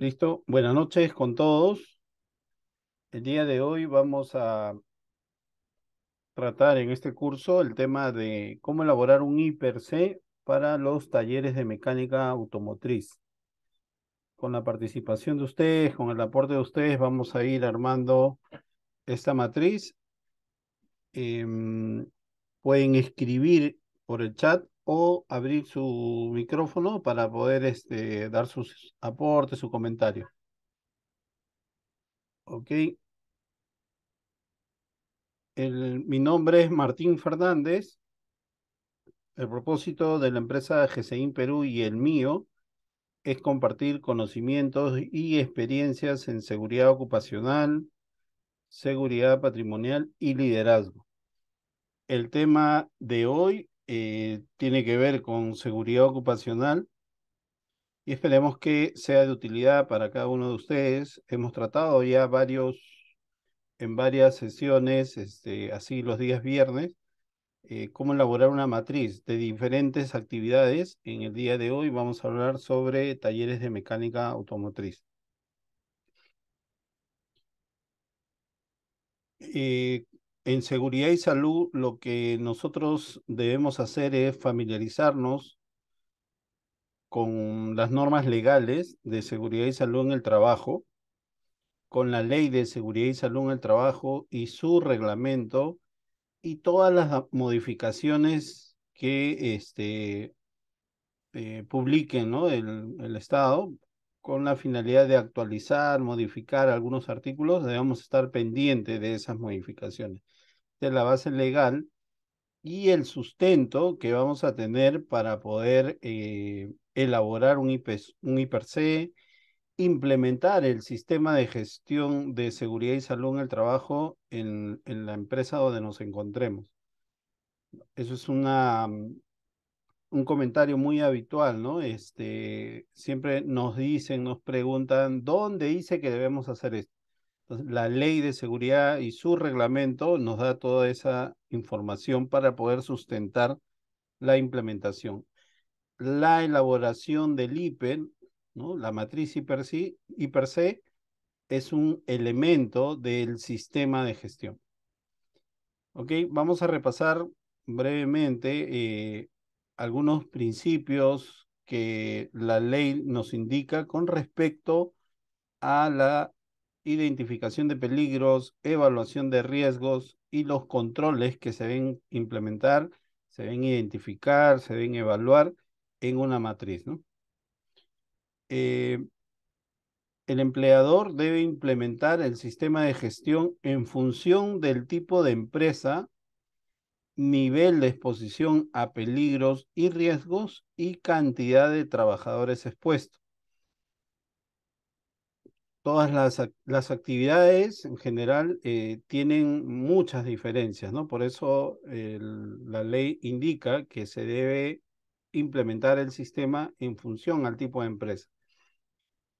Listo. Buenas noches con todos. El día de hoy vamos a tratar en este curso el tema de cómo elaborar un IPRC para los talleres de mecánica automotriz. Con la participación de ustedes, con el aporte de ustedes, vamos a ir armando esta matriz. Em, pueden escribir por el chat o abrir su micrófono para poder este, dar sus aportes, su comentario. Ok. El, mi nombre es Martín Fernández. El propósito de la empresa GCIN Perú y el mío es compartir conocimientos y experiencias en seguridad ocupacional, seguridad patrimonial y liderazgo. El tema de hoy eh, tiene que ver con seguridad ocupacional y esperemos que sea de utilidad para cada uno de ustedes. Hemos tratado ya varios, en varias sesiones, este, así los días viernes, eh, cómo elaborar una matriz de diferentes actividades. En el día de hoy vamos a hablar sobre talleres de mecánica automotriz. Eh, en seguridad y salud, lo que nosotros debemos hacer es familiarizarnos con las normas legales de seguridad y salud en el trabajo, con la ley de seguridad y salud en el trabajo y su reglamento y todas las modificaciones que este, eh, publiquen el Estado con la finalidad de actualizar, modificar algunos artículos, debemos estar pendientes de esas modificaciones de la base legal y el sustento que vamos a tener para poder eh, elaborar un, un IPRC, e implementar el sistema de gestión de seguridad y salud en el trabajo en, en la empresa donde nos encontremos. Eso es una, mm, un comentario muy habitual, ¿no? Este, siempre nos dicen, nos preguntan, ¿dónde dice que debemos hacer esto? la ley de seguridad y su reglamento nos da toda esa información para poder sustentar la implementación. La elaboración del IPEN, ¿no? la matriz IPERC, c es un elemento del sistema de gestión. Ok, vamos a repasar brevemente eh, algunos principios que la ley nos indica con respecto a la identificación de peligros, evaluación de riesgos y los controles que se ven implementar, se ven identificar, se ven evaluar en una matriz. Eh, el empleador debe implementar el sistema de gestión en función del tipo de empresa, nivel de exposición a peligros y riesgos y cantidad de trabajadores expuestos todas las, actividades en general eh, tienen muchas diferencias, ¿no? Por eso la ley indica que se debe implementar el sistema en función al tipo de empresa.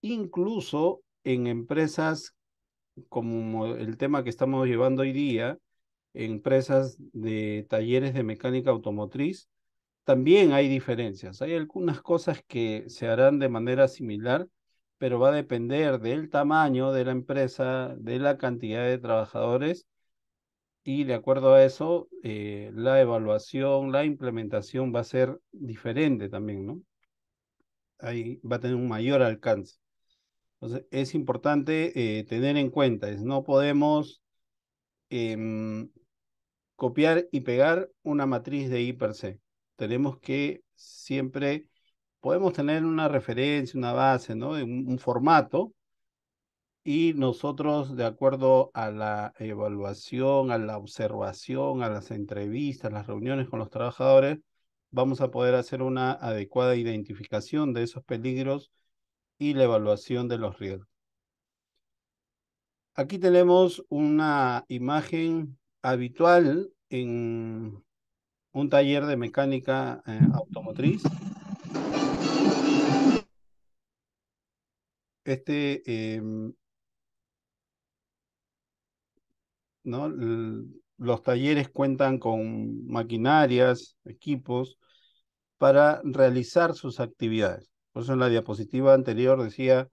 Incluso en empresas como el tema que estamos llevando hoy día, empresas de talleres de mecánica automotriz, también hay diferencias. Hay algunas cosas que se harán de manera similar, pero va a depender del tamaño de la empresa, de la cantidad de trabajadores y de acuerdo a eso, eh, la evaluación, la implementación va a ser diferente también, ¿no? Ahí va a tener un mayor alcance. Entonces, es importante eh, tener en cuenta, es, no podemos em, copiar y pegar una matriz de I per se. Tenemos que siempre podemos tener una referencia, una base, ¿no? Un, formato. Y nosotros, de acuerdo a la evaluación, a la observación, a las entrevistas, las reuniones con los trabajadores, vamos a poder hacer una adecuada identificación de esos peligros y la evaluación de los riesgos. Aquí tenemos una imagen habitual en un taller de mecánica eh, automotriz. este, em, ¿no? los talleres cuentan con maquinarias, equipos, para realizar sus actividades. Por eso en la diapositiva anterior decía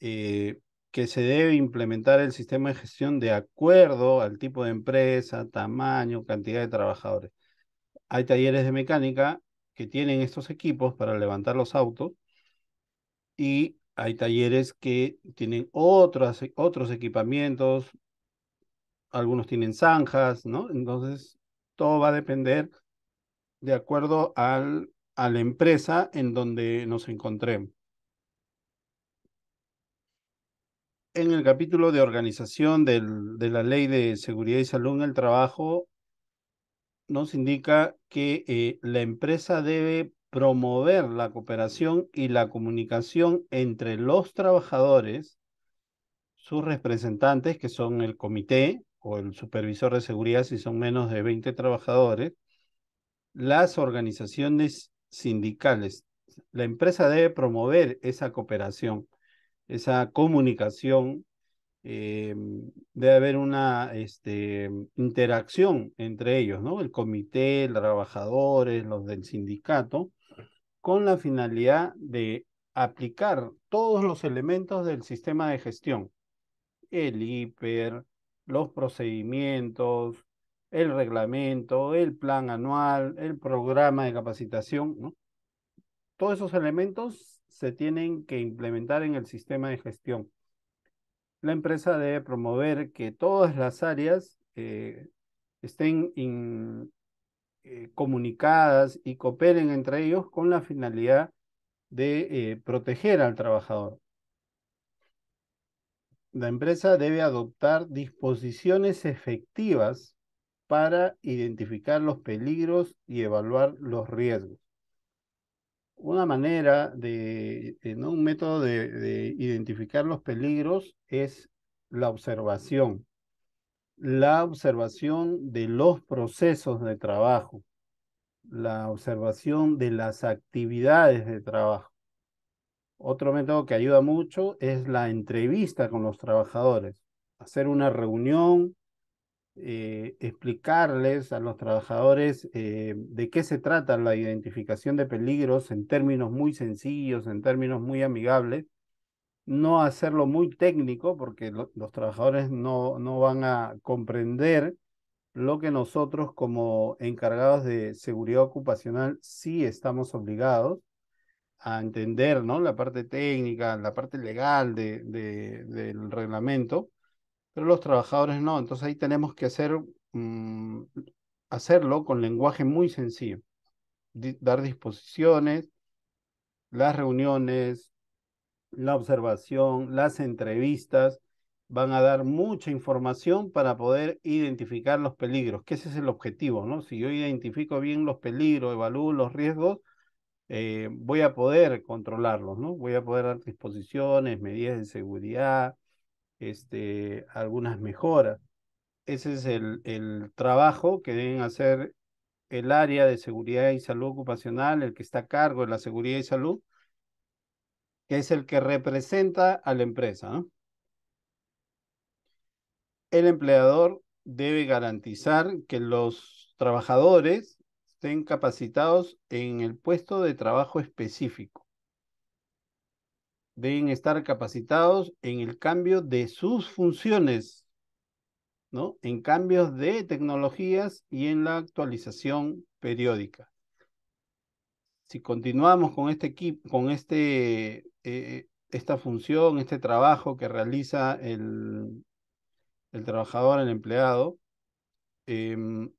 eh, que se debe implementar el sistema de gestión de acuerdo al tipo de empresa, tamaño, cantidad de trabajadores. Hay talleres de mecánica que tienen estos equipos para levantar los autos y hay talleres que tienen otros equipamientos, algunos tienen zanjas, ¿no? Entonces, todo va a depender de acuerdo al, a la empresa en donde nos encontremos. En el capítulo de organización de la Ley de Seguridad y Salud en el Trabajo, nos indica que eh, la empresa debe promover la cooperación y la comunicación entre los trabajadores, sus representantes, que son el comité o el supervisor de seguridad si son menos de 20 trabajadores, las organizaciones sindicales. La empresa debe promover esa cooperación, esa comunicación. Em, debe haber una este, interacción entre ellos, ¿no? El comité, los trabajadores, los del sindicato, con la finalidad de aplicar todos los elementos del sistema de gestión, el hiper, los procedimientos, el reglamento, el plan anual, el programa de capacitación, ¿no? Todos esos elementos se tienen que implementar en el sistema de gestión. La empresa debe promover que todas las áreas eh, estén in, eh, comunicadas y cooperen entre ellos con la finalidad de eh, proteger al trabajador. La empresa debe adoptar disposiciones efectivas para identificar los peligros y evaluar los riesgos. Una manera de, eh, un método de identificar los peligros es la observación la observación de los procesos de trabajo, la observación de las actividades de trabajo. Otro método que ayuda mucho es la entrevista con los trabajadores, hacer una reunión, eh, explicarles a los trabajadores eh, de qué se trata la identificación de peligros en términos muy sencillos, en términos muy amigables, no hacerlo muy técnico porque los trabajadores no, no van a comprender lo que nosotros como encargados de seguridad ocupacional sí estamos obligados a entender, ¿no? La parte técnica, la parte legal de, del reglamento, pero los trabajadores no. Entonces ahí tenemos que hacer, mm, hacerlo con lenguaje muy sencillo. dar disposiciones, las reuniones, la observación, las entrevistas, van a dar mucha información para poder identificar los peligros, que ese es el objetivo, ¿no? Si yo identifico bien los peligros, evalúo los riesgos, eh, voy a poder controlarlos, ¿no? Voy a poder dar disposiciones, medidas de seguridad, este, algunas mejoras. Ese es el, el trabajo que deben hacer el área de seguridad y salud ocupacional, el que está a cargo de la seguridad y salud, que es el que representa a la empresa. El empleador debe garantizar que los trabajadores estén capacitados en el puesto de trabajo específico. Deben estar capacitados en el cambio de sus funciones, ¿no? En cambios de tecnologías y en la actualización periódica si continuamos con este, con este eh, esta función, este trabajo que realiza el, el trabajador, el empleado, em,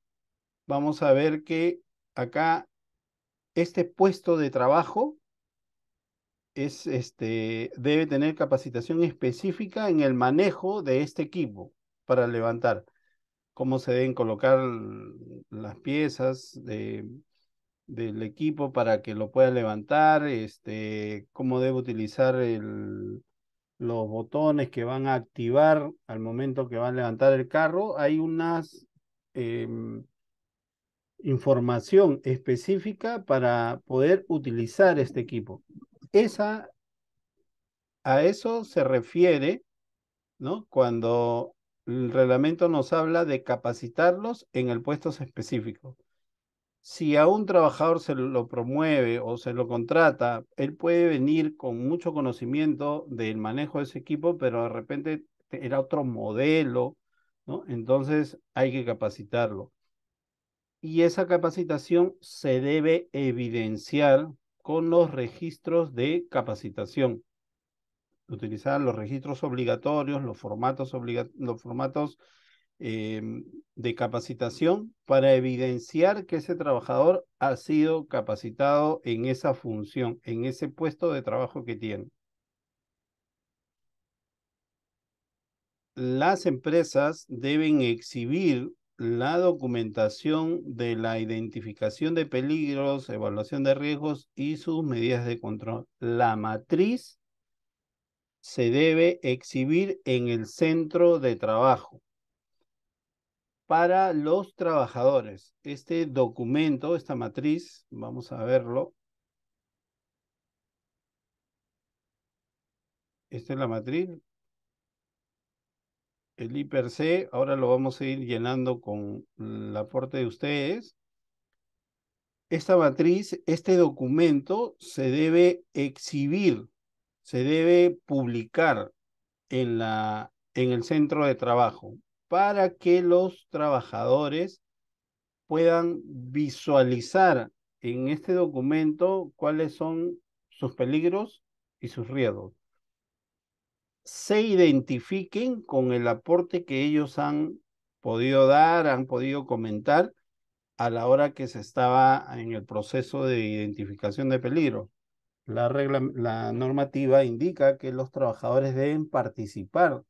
vamos a ver que acá este puesto de trabajo es, este, debe tener capacitación específica en el manejo de este equipo para levantar, cómo se deben colocar las piezas, de em, del equipo para que lo pueda levantar, este, cómo debe utilizar el, los botones que van a activar al momento que van a levantar el carro. Hay unas em, información específica para poder utilizar este equipo. Esa, a eso se refiere, ¿no? Cuando el reglamento nos habla de capacitarlos en el puesto específico si a un trabajador se lo promueve o se lo contrata, él puede venir con mucho conocimiento del manejo de ese equipo, pero de repente era otro modelo, ¿no? Entonces hay que capacitarlo. Y esa capacitación se debe evidenciar con los registros de capacitación. Utilizar los registros obligatorios, los formatos, obliga los formatos Em, de capacitación para evidenciar que ese trabajador ha sido capacitado en esa función, en ese puesto de trabajo que tiene. Las empresas deben exhibir la documentación de la identificación de peligros, evaluación de riesgos y sus medidas de control. La matriz se debe exhibir en el centro de trabajo para los trabajadores. Este documento, esta matriz, vamos a verlo. Esta es la matriz. El IPRC, ahora lo vamos a ir llenando con el aporte de ustedes. Esta matriz, este documento se debe exhibir, se debe publicar en, la, en el centro de trabajo para que los trabajadores puedan visualizar en este documento cuáles son sus peligros y sus riesgos. Se identifiquen con el aporte que ellos han podido dar, han podido comentar a la hora que se estaba en el proceso de identificación de peligro. La, la normativa indica que los trabajadores deben participar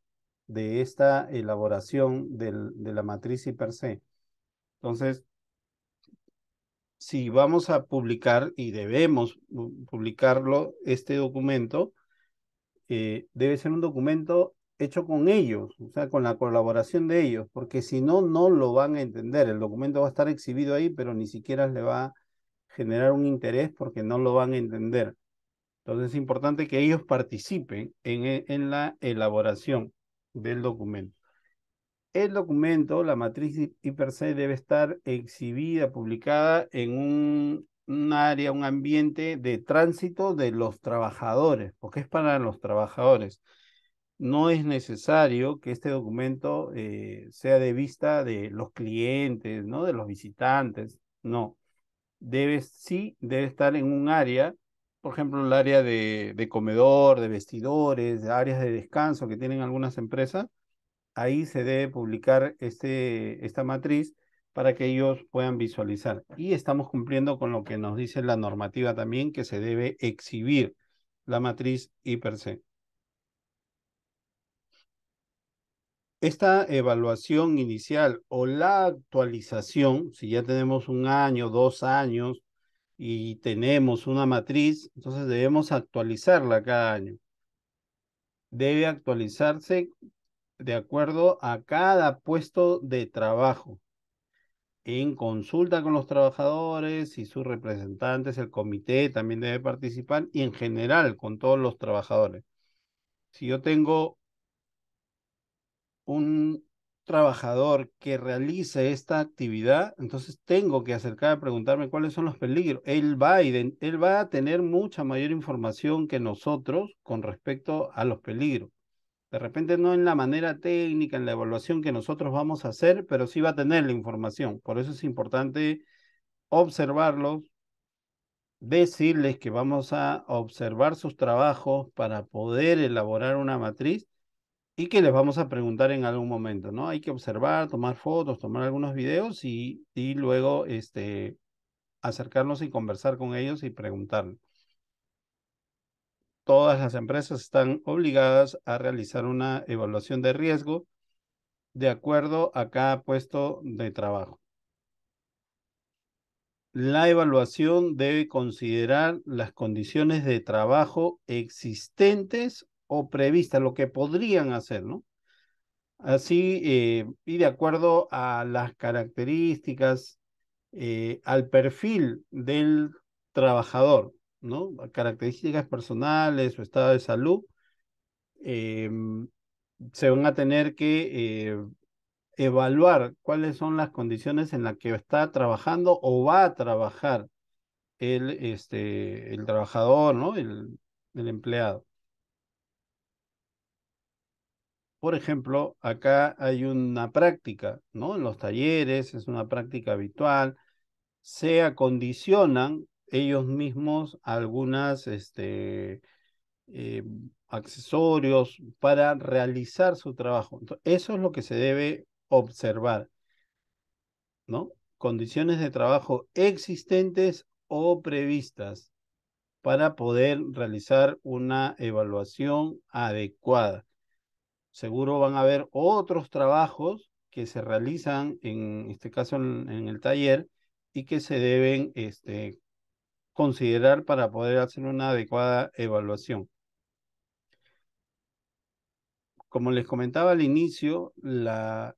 de esta elaboración de la matriz y per se. Entonces, si vamos a publicar y debemos publicarlo, este documento, eh, debe ser un documento hecho con ellos, o sea, con la colaboración de ellos, porque si no, no lo van a entender. El documento va a estar exhibido ahí, pero ni siquiera le va a generar un interés porque no lo van a entender. Entonces es importante que ellos participen en, en la elaboración del documento. El documento, la matriz per debe estar exhibida, publicada en un, área, un ambiente de tránsito de los trabajadores, porque es para los trabajadores. No es necesario que este documento eh, sea de vista de los clientes, ¿no? de los visitantes, no. Debe, sí, debe estar en un área por ejemplo, el área de, comedor, de vestidores, de áreas de descanso que tienen algunas empresas, ahí se debe publicar este, esta matriz para que ellos puedan visualizar. Y estamos cumpliendo con lo que nos dice la normativa también, que se debe exhibir la matriz se. Esta evaluación inicial o la actualización, si ya tenemos un año, dos años, y tenemos una matriz, entonces debemos actualizarla cada año. Debe actualizarse de acuerdo a cada puesto de trabajo en consulta con los trabajadores y sus representantes, el comité también debe participar y en general con todos los trabajadores. Si yo tengo un, trabajador que realice esta actividad, entonces tengo que acercar a preguntarme cuáles son los peligros. el Biden él va a tener mucha mayor información que nosotros con respecto a los peligros. De repente no en la manera técnica, en la evaluación que nosotros vamos a hacer, pero sí va a tener la información. Por eso es importante observarlos, decirles que vamos a observar sus trabajos para poder elaborar una matriz y que les vamos a preguntar en algún momento, ¿no? Hay que observar, tomar fotos, tomar algunos videos y, luego este, acercarnos y conversar con ellos y preguntar. Todas las empresas están obligadas a realizar una evaluación de riesgo de acuerdo a cada puesto de trabajo. La evaluación debe considerar las condiciones de trabajo existentes o prevista, lo que podrían hacer, ¿no? Así, eh, y de acuerdo a las características, eh, al perfil del trabajador, ¿no? Características personales, su estado de salud, em, se van a tener que eh, evaluar cuáles son las condiciones en las que está trabajando o va a trabajar el, este, el trabajador, ¿no? el empleado. por ejemplo, acá hay una práctica, ¿no? En los talleres es una práctica habitual, se acondicionan ellos mismos algunas, este, eh, accesorios para realizar su trabajo. eso es lo que se debe observar, ¿no? Condiciones de trabajo existentes o previstas para poder realizar una evaluación adecuada seguro van a haber otros trabajos que se realizan, en este caso en, el taller, y que se deben este, considerar para poder hacer una adecuada evaluación. Como les comentaba al inicio, la,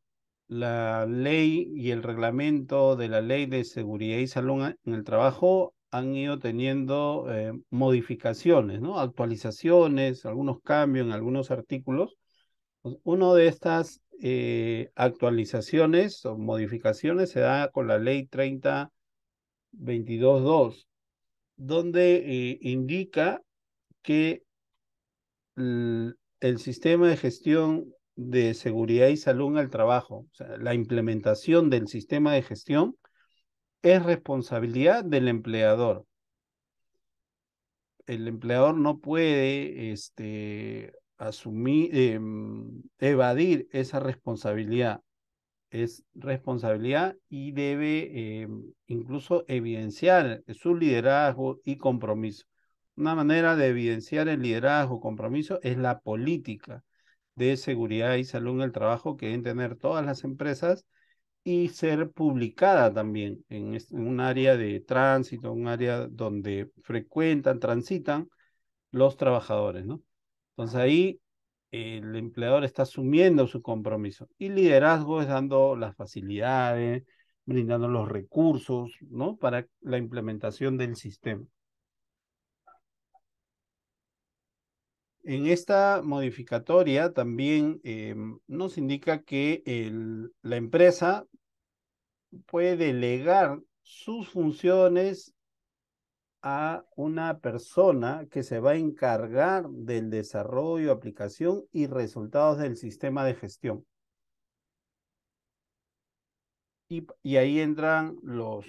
ley y el reglamento de la ley de seguridad y salud en el trabajo han ido teniendo eh, modificaciones, ¿no? actualizaciones, algunos cambios en algunos artículos pues, uno de estas eh, actualizaciones o modificaciones se da con la ley 30.22.2, donde eh, indica que el, sistema de gestión de seguridad y salud en el trabajo, o sea, la implementación del sistema de gestión, es responsabilidad del empleador. El empleador no puede este, asumir, em, evadir esa responsabilidad. Es responsabilidad y debe em, incluso evidenciar su liderazgo y compromiso. Una manera de evidenciar el liderazgo, y compromiso, es la política de seguridad y salud en el trabajo que deben tener todas las empresas y ser publicada también en, un área de tránsito, un área donde frecuentan, transitan los trabajadores, ¿no? Entonces ahí el empleador está asumiendo su compromiso y liderazgo es dando las facilidades, brindando los recursos, ¿no? Para la implementación del sistema. En esta modificatoria también eh, nos indica que la empresa puede delegar sus funciones a una persona que se va a encargar del desarrollo, aplicación y resultados del sistema de gestión. Y, ahí entran los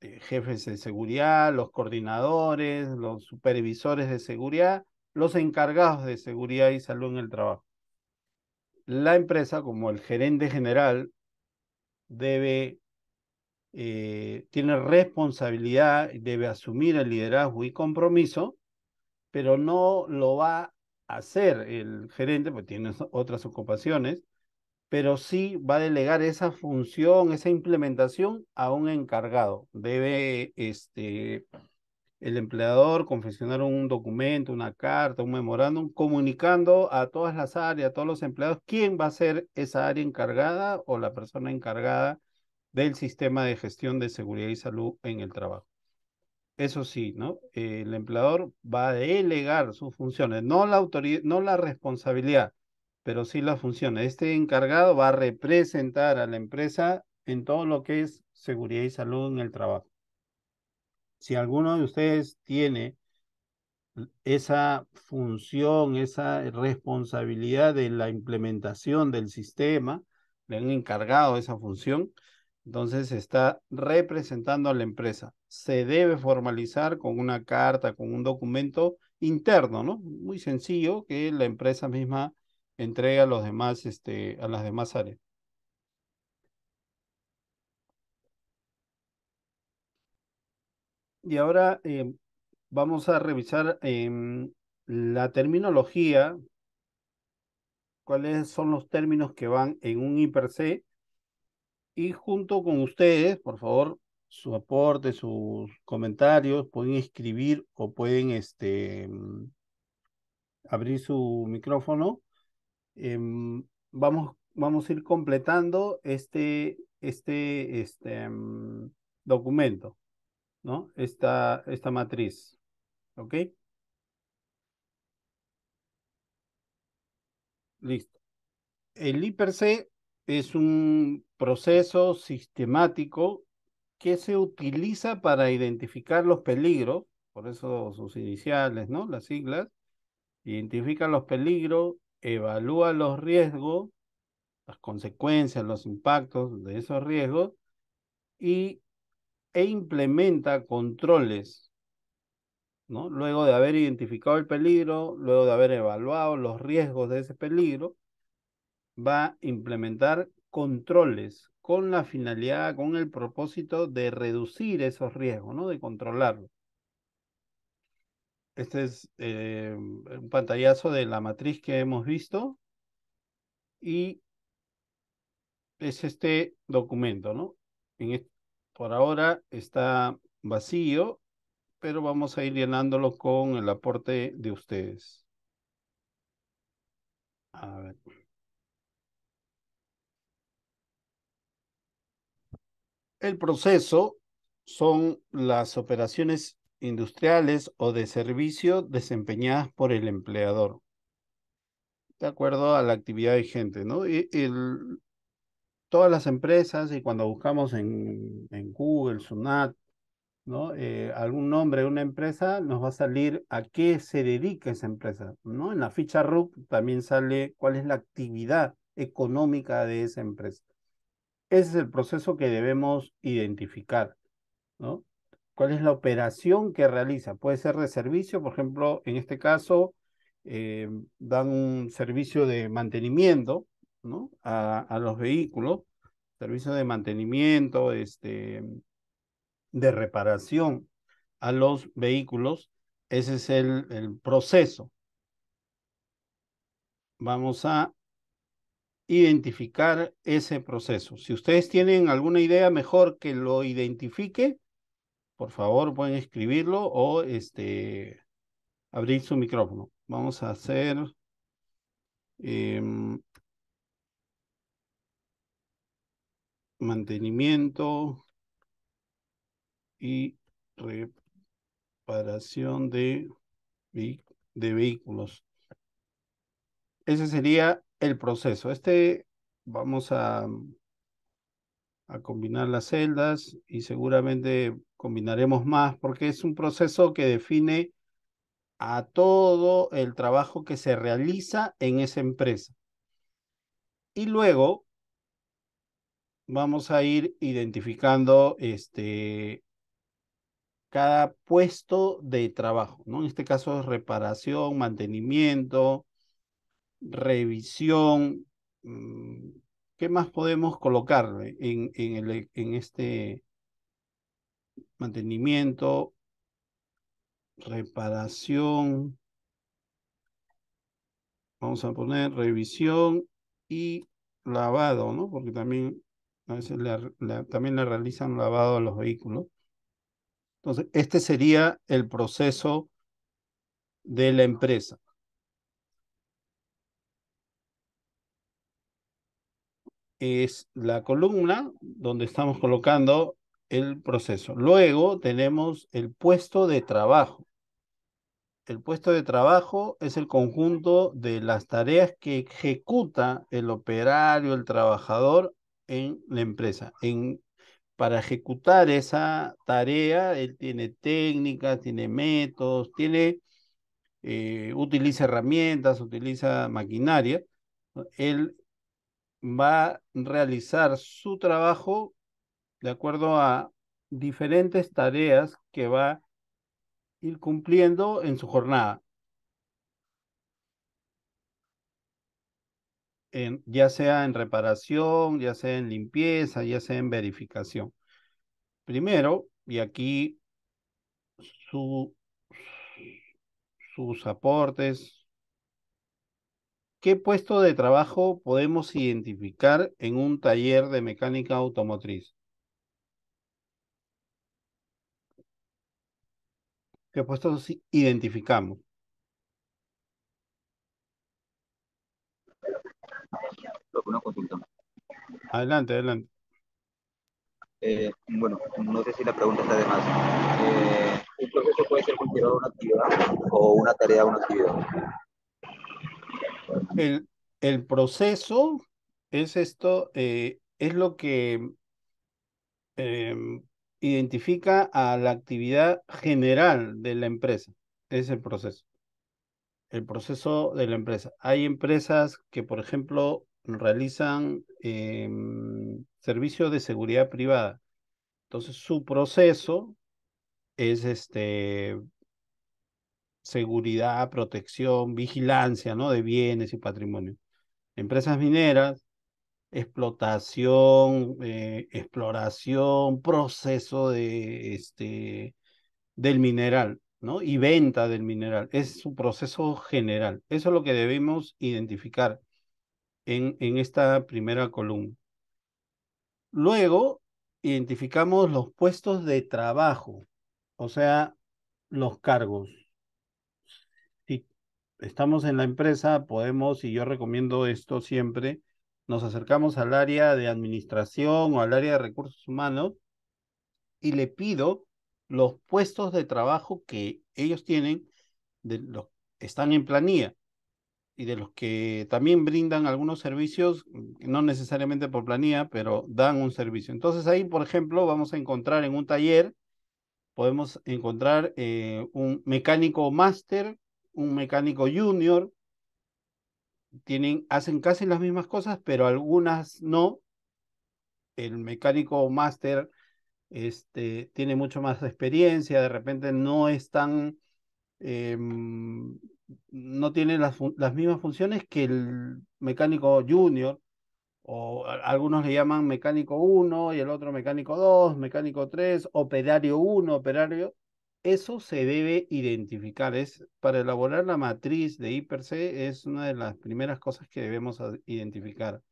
eh, jefes de seguridad, los coordinadores, los supervisores de seguridad, los encargados de seguridad y salud en el trabajo. La empresa, como el gerente general, debe eh, tiene responsabilidad, debe asumir el liderazgo y compromiso, pero no lo va a hacer el gerente, porque tiene otras ocupaciones, pero sí va a delegar esa función, esa implementación a un encargado. Debe este, el empleador confeccionar un documento, una carta, un memorándum, comunicando a todas las áreas, a todos los empleados, quién va a ser esa área encargada o la persona encargada del sistema de gestión de seguridad y salud en el trabajo. Eso sí, ¿no? El empleador va a delegar sus funciones, no la autoridad, no la responsabilidad, pero sí las funciones. Este encargado va a representar a la empresa en todo lo que es seguridad y salud en el trabajo. Si alguno de ustedes tiene esa función, esa responsabilidad de la implementación del sistema, le han encargado esa función, entonces está representando a la empresa. Se debe formalizar con una carta, con un documento interno, ¿no? Muy sencillo que la empresa misma entrega a los demás, este, a las demás áreas. Y ahora eh, vamos a revisar em, la terminología, cuáles son los términos que van en un IPRC y junto con ustedes, por favor, su aporte, sus comentarios, pueden escribir o pueden este, mm, abrir su micrófono. Em, vamos, vamos a ir completando este, este, este mm, documento, ¿no? Esta, esta matriz, ¿ok? Listo. El IPRC es un proceso sistemático que se utiliza para identificar los peligros, por eso sus iniciales, ¿no? Las siglas, identifica los peligros, evalúa los riesgos, las consecuencias, los impactos de esos riesgos e implementa controles, ¿no? Luego de haber identificado el peligro, luego de haber evaluado los riesgos de ese peligro, va a implementar controles con la finalidad, con el propósito de reducir esos riesgos, ¿no? De controlarlos. Este es eh, un pantallazo de la matriz que hemos visto y es este documento, ¿no? por ahora está vacío, pero vamos a ir llenándolo con el aporte de ustedes. A ver. El proceso son las operaciones industriales o de servicio desempeñadas por el empleador, de acuerdo a la actividad gente, ¿no? todas las empresas, y cuando buscamos en, Google, Sunat, ¿no? Eh, algún nombre de una empresa, nos va a salir a qué se dedica esa empresa, ¿no? En la ficha RUC también sale cuál es la actividad económica de esa empresa. Ese es el proceso que debemos identificar, ¿no? ¿Cuál es la operación que realiza? Puede ser de servicio, por ejemplo, en este caso, eh, dan un servicio de mantenimiento, ¿no? A, los vehículos, servicio de mantenimiento, este, de reparación a los vehículos. Ese es el proceso. Vamos a identificar ese proceso. Si ustedes tienen alguna idea, mejor que lo identifique. Por favor, pueden escribirlo o este, abrir su micrófono. Vamos a hacer... Em, mantenimiento y reparación de, de vehículos. Ese sería el proceso. Este vamos a, a combinar las celdas y seguramente combinaremos más porque es un proceso que define a todo el trabajo que se realiza en esa empresa. Y luego vamos a ir identificando este, cada puesto de trabajo, ¿no? En este caso es reparación, mantenimiento, revisión. Mm, ¿Qué más podemos colocar en, en, este mantenimiento, reparación? Vamos a poner revisión y lavado, ¿no? Porque también a veces también le realizan lavado a los vehículos. Entonces, este sería el proceso de la empresa. es la columna donde estamos colocando el proceso. Luego tenemos el puesto de trabajo. El puesto de trabajo es el conjunto de las tareas que ejecuta el operario, el trabajador en la empresa. En, para ejecutar esa tarea, él tiene técnicas, tiene métodos, tiene, eh, utiliza herramientas, utiliza maquinaria. Él va a realizar su trabajo de acuerdo a diferentes tareas que va a ir cumpliendo en su jornada. ya sea en reparación, ya sea en limpieza, ya sea en verificación. Primero, y aquí su, sus aportes, ¿Qué puesto de trabajo podemos identificar en un taller de mecánica automotriz? ¿Qué puestos identificamos? Adelante, adelante. Eh, bueno, no sé si la pregunta está de más. Eh, ¿Un proceso puede ser considerado una actividad o una tarea o una actividad? El, el proceso es esto, eh, es lo que em, identifica a la actividad general de la empresa. Es el proceso. El proceso de la empresa. Hay empresas que, por ejemplo, realizan em, servicios de seguridad privada. Entonces, su proceso es este seguridad, protección, vigilancia, ¿no? De bienes y patrimonio. Empresas mineras, explotación, eh, exploración, proceso de, este, del mineral, ¿no? Y venta del mineral. Es su proceso general. Eso es lo que debemos identificar en, en esta primera columna. Luego, identificamos los puestos de trabajo, o sea, los cargos estamos en la empresa, podemos, y yo recomiendo esto siempre, nos acercamos al área de administración o al área de recursos humanos y le pido los puestos de trabajo que ellos tienen, de los, están en planilla y de los que también brindan algunos servicios, no necesariamente por planilla, pero dan un servicio. Entonces ahí, por ejemplo, vamos a encontrar en un taller, podemos encontrar eh, un mecánico máster un mecánico junior, tienen, hacen casi las mismas cosas, pero algunas no. El mecánico máster este, tiene mucho más experiencia, de repente no es em, no tiene las, las, mismas funciones que el mecánico junior, o algunos le llaman mecánico 1 y el otro mecánico 2, mecánico 3, operario 1, operario, eso se debe identificar. Es, para elaborar la matriz de C es una de las primeras cosas que debemos identificar.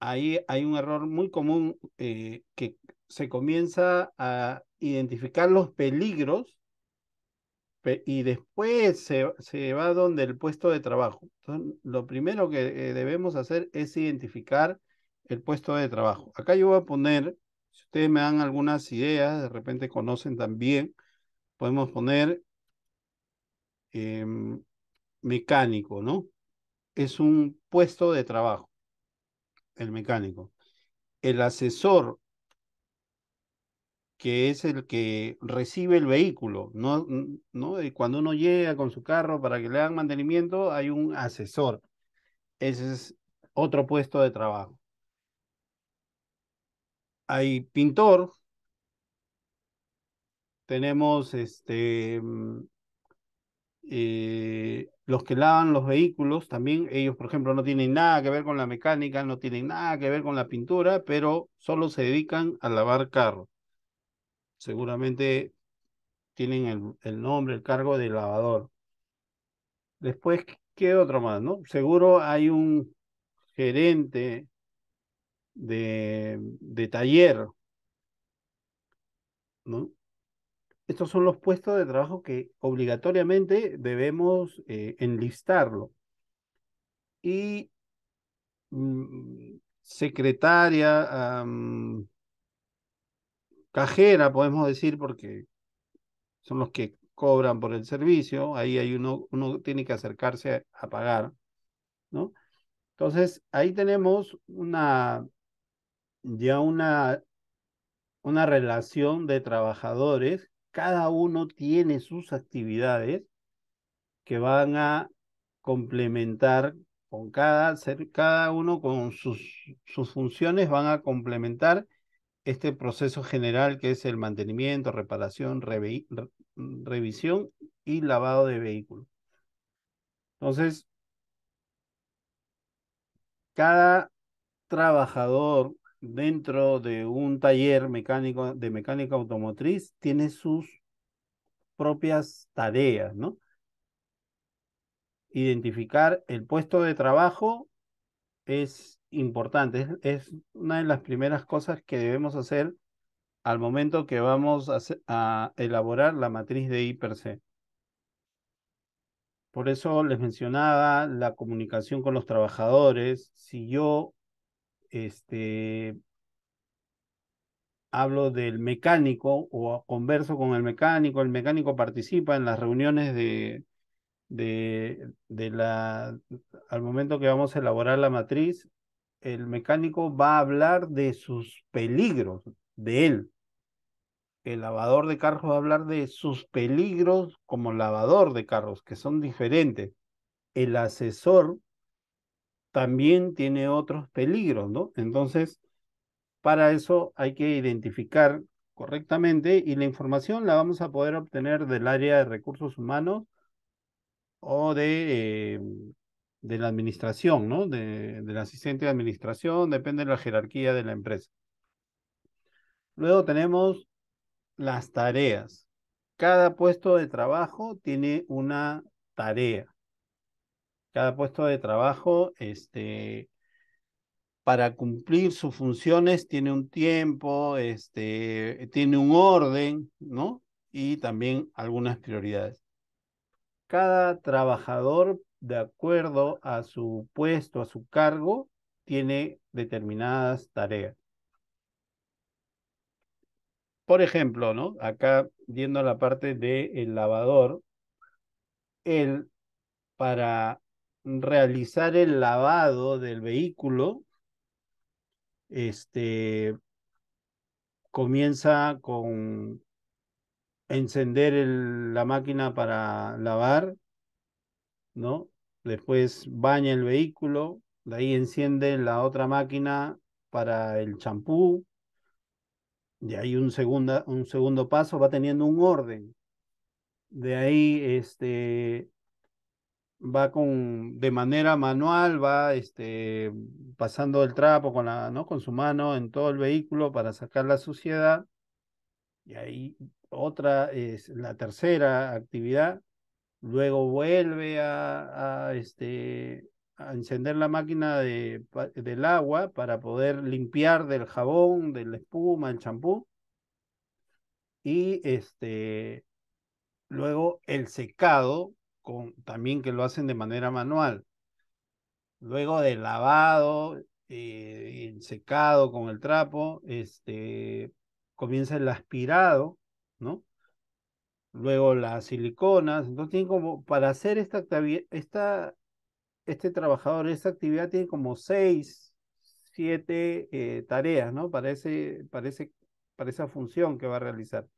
Ahí hay un error muy común eh, que se comienza a identificar los peligros y después se, se, va donde el puesto de trabajo. Entonces, lo primero que eh, debemos hacer es identificar el puesto de trabajo. Acá yo voy a poner, si ustedes me dan algunas ideas, de repente conocen también, podemos poner em, mecánico, ¿no? Es un puesto de trabajo, el mecánico. El asesor, que es el que recibe el vehículo, ¿no? ¿no? Y cuando uno llega con su carro para que le hagan mantenimiento, hay un asesor. Ese es otro puesto de trabajo. Hay pintor, tenemos este, mm, eh, los que lavan los vehículos, también ellos, por ejemplo, no tienen nada que ver con la mecánica, no tienen nada que ver con la pintura, pero solo se dedican a lavar carros. Seguramente tienen el, el nombre, el cargo de lavador. Después, ¿qué otro más? No? Seguro hay un gerente de, de taller, ¿no? estos son los puestos de trabajo que obligatoriamente debemos eh, enlistarlo. Y mm, secretaria, cajera, podemos decir, porque son los que cobran por el servicio, ahí hay uno, uno tiene que acercarse a, pagar, ¿no? Entonces, ahí tenemos una, ya una, una relación de trabajadores cada uno tiene sus actividades que van a complementar con cada, cada uno con sus, sus funciones van a complementar este proceso general que es el mantenimiento, reparación, revisión y lavado de vehículo Entonces, cada trabajador dentro de un taller mecánico de mecánica automotriz tiene sus propias tareas, ¿no? Identificar el puesto de trabajo es importante, es, una de las primeras cosas que debemos hacer al momento que vamos a, elaborar la matriz de IPRC. Por eso les mencionaba la comunicación con los trabajadores. Si yo este, hablo del mecánico o converso con el mecánico, el mecánico participa en las reuniones de, de, de la, al momento que vamos a elaborar la matriz, el mecánico va a hablar de sus peligros, de él. El lavador de carros va a hablar de sus peligros como lavador de carros, que son diferentes. El asesor también tiene otros peligros, ¿no? Entonces, para eso hay que identificar correctamente y la información la vamos a poder obtener del área de recursos humanos o de, eh, de la administración, ¿no? De, del asistente de administración, depende de la jerarquía de la empresa. Luego tenemos las tareas. Cada puesto de trabajo tiene una tarea cada puesto de trabajo, este, para cumplir sus funciones tiene un tiempo, este, tiene un orden, ¿no? Y también algunas prioridades. Cada trabajador, de acuerdo a su puesto, a su cargo, tiene determinadas tareas. Por ejemplo, ¿no? Acá, viendo la parte del el lavador, él, para realizar el lavado del vehículo. Este comienza con encender la máquina para lavar, ¿no? Después baña el vehículo, de ahí enciende la otra máquina para el champú, de ahí un, un segundo paso, va teniendo un orden. De ahí este, va con de manera manual, va este, pasando el trapo con, la, ¿no? con su mano en todo el vehículo para sacar la suciedad. Y ahí otra es la tercera actividad. Luego vuelve a, este, a encender la máquina del agua para poder limpiar del jabón, de la espuma, el champú. Y este, luego el secado también que lo hacen de manera manual. Luego del lavado, eh, secado con el trapo, este, comienza el aspirado, ¿no? Luego las siliconas. Entonces tienen como, para hacer esta, esta este trabajador, esta actividad tiene como seis, siete eh, tareas, ¿no? Para, para esa función que va a realizar.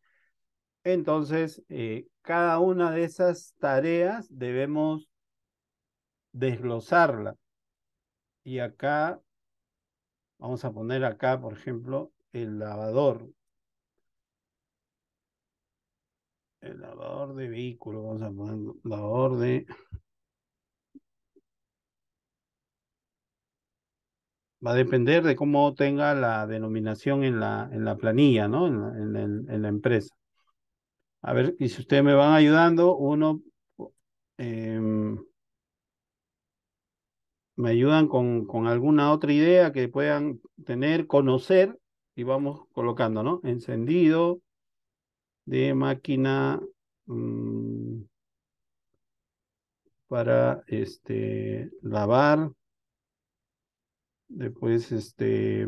Entonces, eh, cada una de esas tareas debemos desglosarla. Y acá, vamos a poner acá, por ejemplo, el lavador. El lavador de vehículo, vamos a poner lavador de... va a depender de cómo tenga la denominación en la, en la planilla, ¿no? en la empresa. A ver, y si ustedes me van ayudando, uno... Em, me ayudan con, con, alguna otra idea que puedan tener, conocer, y vamos colocando, ¿no? Encendido de máquina mm, para este, lavar. Después, este,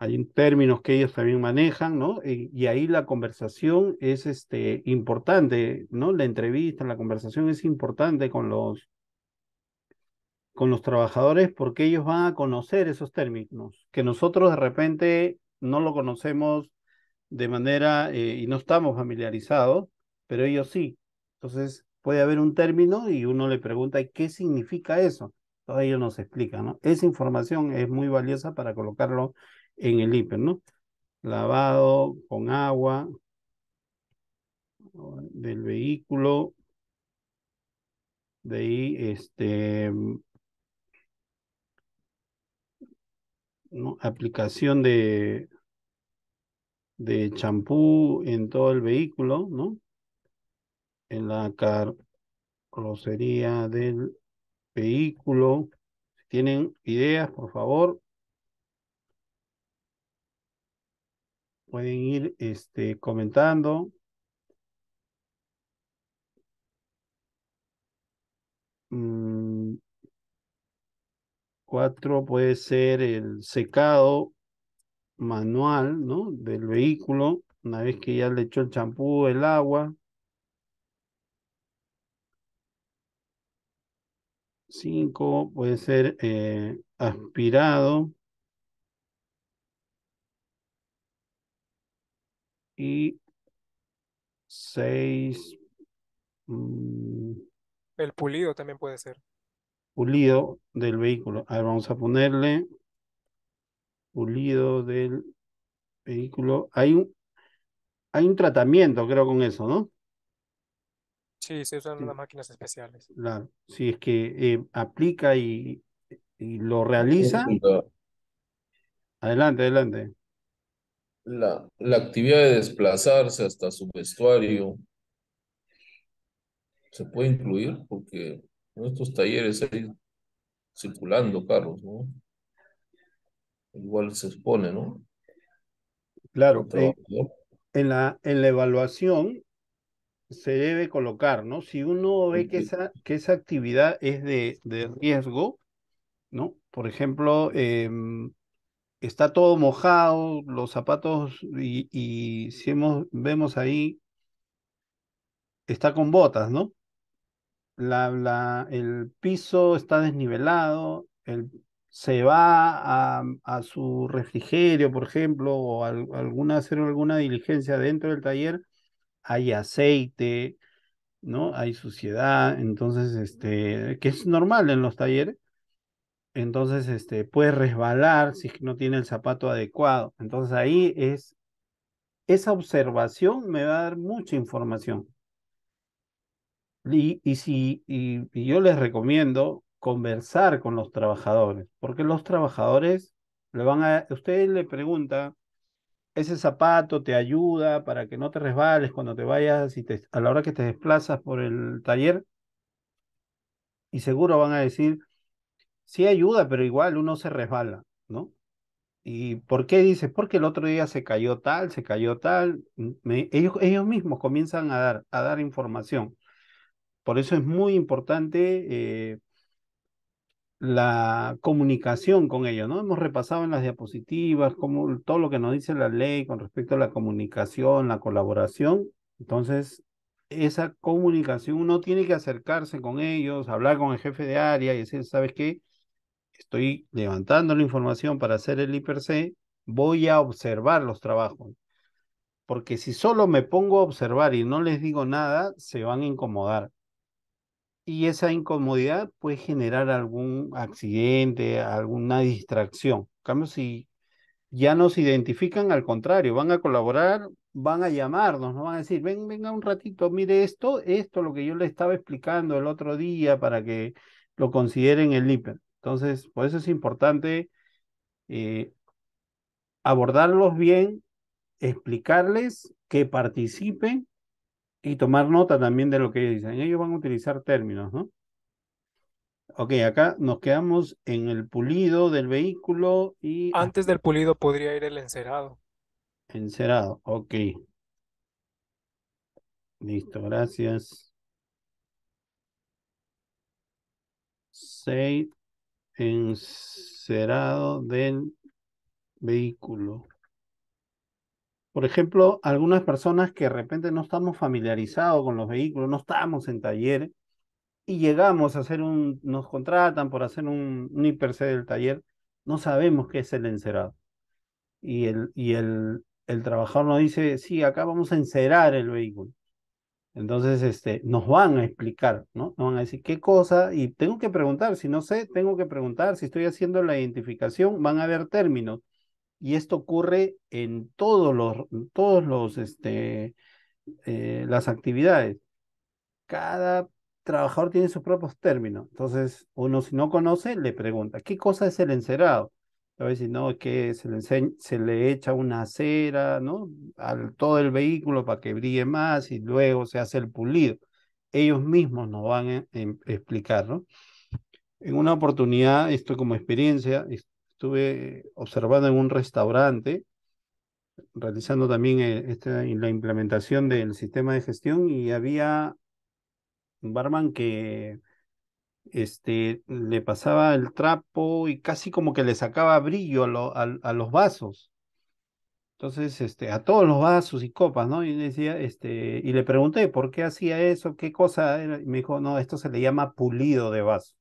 hay términos que ellos también manejan, ¿no? Y, ahí la conversación es este, importante, ¿no? La entrevista, la conversación es importante con los, con los trabajadores porque ellos van a conocer esos términos, que nosotros de repente no lo conocemos de manera eh, y no estamos familiarizados, pero ellos sí. Entonces puede haber un término y uno le pregunta, ¿qué significa eso? Entonces ellos nos explican, ¿no? Esa información es muy valiosa para colocarlo en el hiper, ¿no? Lavado con agua del vehículo. De ahí, este, ¿no? aplicación de de champú en todo el vehículo, ¿no? En la carrocería del vehículo. Si tienen ideas, por favor, pueden ir este, comentando. Mm. cuatro puede ser el secado manual ¿no? del vehículo, una vez que ya le echó el champú, el agua. Cinco puede ser eh, aspirado. y seis. Mm, el pulido también puede ser. Pulido del vehículo. A ver, vamos a ponerle pulido del vehículo. Hay un, hay un tratamiento, creo, con eso, ¿no? Sí, se usan las máquinas especiales. Claro, si es que eh, aplica y, lo realiza. Adelante, adelante la, la actividad de desplazarse hasta su vestuario se puede incluir porque en estos talleres hay circulando carros, ¿no? Igual se expone, ¿no? Claro, en, eh, en, la, en la evaluación se debe colocar, ¿no? Si uno ve que esa, que esa actividad es de, de riesgo, ¿no? Por ejemplo, eh, está todo mojado, los zapatos y, si vemos ahí, está con botas, ¿no? La, el piso está desnivelado, se va a, a, su refrigerio, por ejemplo, o a, alguna, hacer alguna diligencia dentro del taller, hay aceite, ¿no? Hay suciedad, entonces, este, que es normal en los talleres, entonces este, puede resbalar si no tiene el zapato adecuado. Entonces ahí es, esa observación me va a dar mucha información. Y, y si, y, yo les recomiendo conversar con los trabajadores, porque los trabajadores le van a, usted le pregunta, ese zapato te ayuda para que no te resbales cuando te vayas y a la hora que te desplazas por el taller. Y seguro van a decir, sí ayuda, pero igual uno se resbala, ¿no? ¿Y por qué dices? Porque el otro día se cayó tal, se cayó tal. Mm, ellos, ellos mismos comienzan a dar, a dar información. Por eso es muy importante eh, la comunicación con ellos, ¿no? Hemos repasado en las diapositivas todo lo que nos dice la ley con respecto a la comunicación, la colaboración. Entonces, esa comunicación, uno tiene que acercarse con ellos, hablar con el jefe de área y decir, ¿sabes qué? estoy levantando la información para hacer el C, voy a observar los trabajos. Porque si solo me pongo a observar y no les digo nada, se van a incomodar. Y esa incomodidad puede generar algún accidente, alguna distracción. En cambio, si ya nos identifican, al contrario, van a colaborar, van a llamarnos, nos van a decir, ven, venga un ratito, mire esto, esto, lo que yo le estaba explicando el otro día para que lo consideren el hiper entonces, por eso es importante eh, abordarlos bien, explicarles que participen y tomar nota también de lo que ellos dicen. Ellos van a utilizar términos, ¿no? Ok, acá nos quedamos en el pulido del vehículo y... Antes del pulido podría ir el encerado. Encerado, ok. Listo, gracias. Save encerado del vehículo. Por ejemplo, algunas personas que de repente no estamos familiarizados con los vehículos, no estamos en taller y llegamos a hacer un, nos contratan por hacer un, un del taller, no sabemos qué es el encerado. Y el, y el, el trabajador nos dice, sí, acá vamos a encerar el vehículo. Entonces, este, nos van a explicar, ¿no? Nos van a decir qué cosa y tengo que preguntar, si no sé, tengo que preguntar, si estoy haciendo la identificación, van a haber términos. Y esto ocurre en todos los, todos los, este, eh, las actividades. Cada trabajador tiene sus propios términos. Entonces, uno si no conoce, le pregunta, ¿qué cosa es el encerado? a veces no, que se le, se le echa una cera, ¿no? Al todo el vehículo para que brille más y luego se hace el pulido. Ellos mismos nos van a, e-, em, explicar, ¿no? En una oportunidad, esto como experiencia, estuve observando en un restaurante, realizando también eh, esta, la implementación del sistema de gestión y había un barman que este, le pasaba el trapo y casi como que le sacaba brillo a, lo, a, los vasos. Entonces, este, a todos los vasos y copas, ¿no? Y, decía, este, y le pregunté por qué hacía eso, qué cosa me dijo, no, esto se le llama pulido de vaso.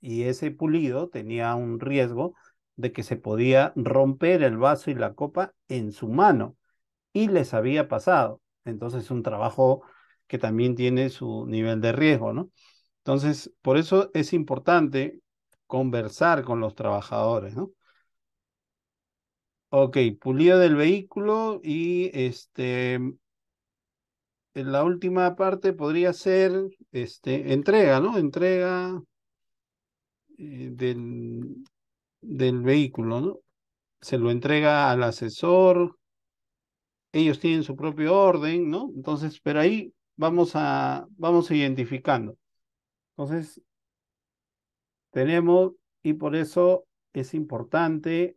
Y ese pulido tenía un riesgo de que se podía romper el vaso y la copa en su mano. Y les había pasado. Entonces, es un trabajo que también tiene su nivel de riesgo, ¿no? Entonces, por eso es importante conversar con los trabajadores, ¿no? Ok, pulido del vehículo y este, en la última parte podría ser este, entrega, ¿no? Entrega eh, del, del vehículo, ¿no? Se lo entrega al asesor, ellos tienen su propio orden, ¿no? Entonces, pero ahí vamos a, vamos identificando. Entonces, tenemos, y por eso es importante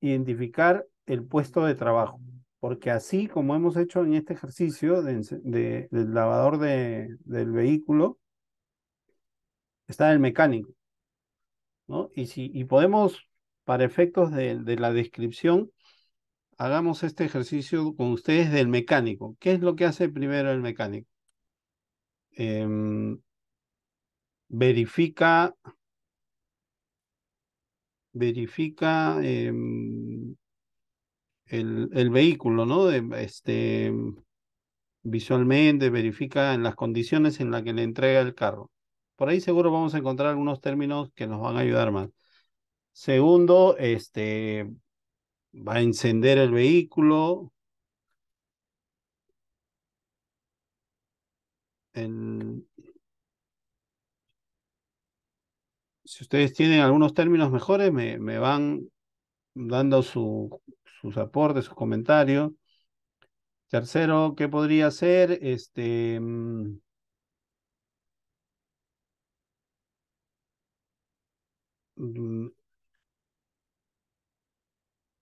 identificar el puesto de trabajo, porque así como hemos hecho en este ejercicio del lavador del vehículo, está el mecánico. Y, si, podemos, para efectos de la descripción, hagamos este ejercicio con ustedes del mecánico. ¿Qué es lo que hace primero el mecánico? Em, verifica, verifica em, el, vehículo, ¿no? Este, em, visualmente, verifica en las condiciones en las que le entrega el carro. Por ahí seguro vamos a encontrar algunos términos que nos van a ayudar más. Segundo, este, va a encender el vehículo. En... Si ustedes tienen algunos términos mejores, me, me van dando su, sus aportes, sus comentarios. Tercero, ¿qué podría ser? Este. Mm,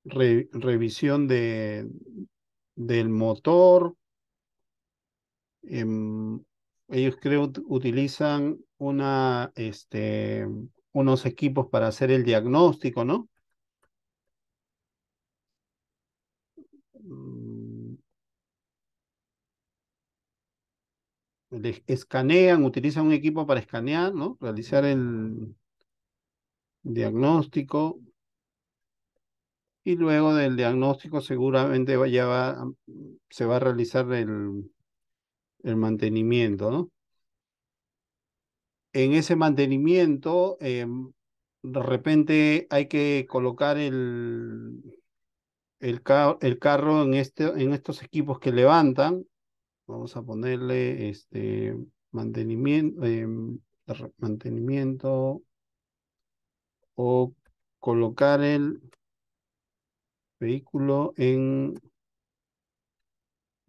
revisión de, del motor. Em, ellos creo utilizan una, este, unos equipos para hacer el diagnóstico, ¿no? Mm. escanean, utilizan un equipo para escanear, ¿no? Realizar el diagnóstico. Y luego del diagnóstico seguramente ya va, se va a realizar el, mantenimiento, ¿no? En ese mantenimiento, em, de repente hay que colocar el, el, el carro en, este, en estos equipos que levantan. Vamos a ponerle este mantenimiento, em, mantenimiento o colocar el Vehículo en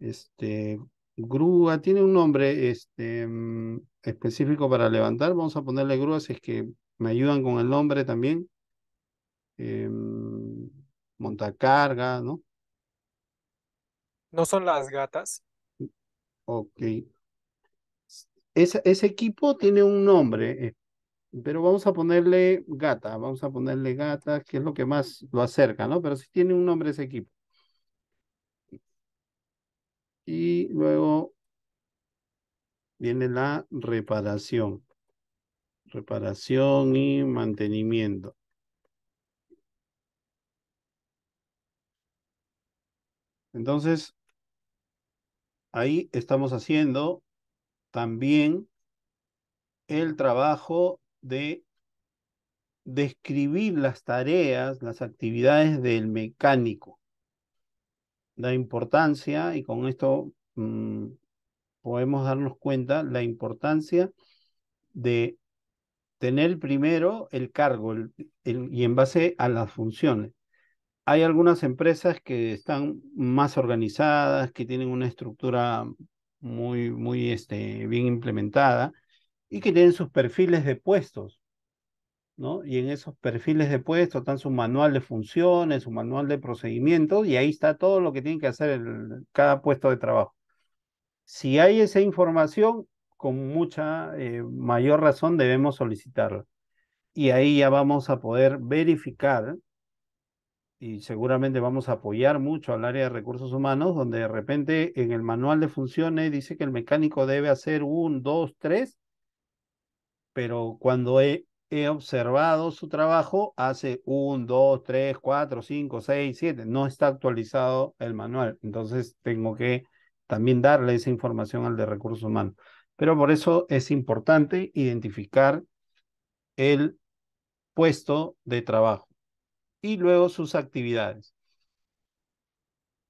este grúa, tiene un nombre este, mm, específico para levantar, vamos a ponerle grúa si es que me ayudan con el nombre también. Em, montacarga, ¿no? No son las gatas. Ok. Ese, ese equipo tiene un nombre pero vamos a ponerle gata, vamos a ponerle gata, que es lo que más lo acerca, ¿no? Pero sí tiene un nombre ese equipo. Y luego viene la reparación. Reparación y mantenimiento. Entonces, ahí estamos haciendo también el trabajo de describir las tareas, las actividades del mecánico. La importancia, y con esto mm, podemos darnos cuenta, la importancia de tener primero el cargo y en base a las funciones. Hay algunas empresas que están más organizadas, que tienen una estructura muy, muy este, bien implementada, y que tienen sus perfiles de puestos, ¿no? Y en esos perfiles de puestos están su manual de funciones, su manual de procedimientos, y ahí está todo lo que tiene que hacer el, cada puesto de trabajo. Si hay esa información, con mucha eh, mayor razón debemos solicitarla. Y ahí ya vamos a poder verificar y seguramente vamos a apoyar mucho al área de recursos humanos, donde de repente en el manual de funciones dice que el mecánico debe hacer un, dos, tres, pero cuando he, observado su trabajo, hace un, dos, tres, cuatro, cinco, seis, siete, No está actualizado el manual. Entonces tengo que también darle esa información al de recursos humanos. Pero por eso es importante identificar el puesto de trabajo y luego sus actividades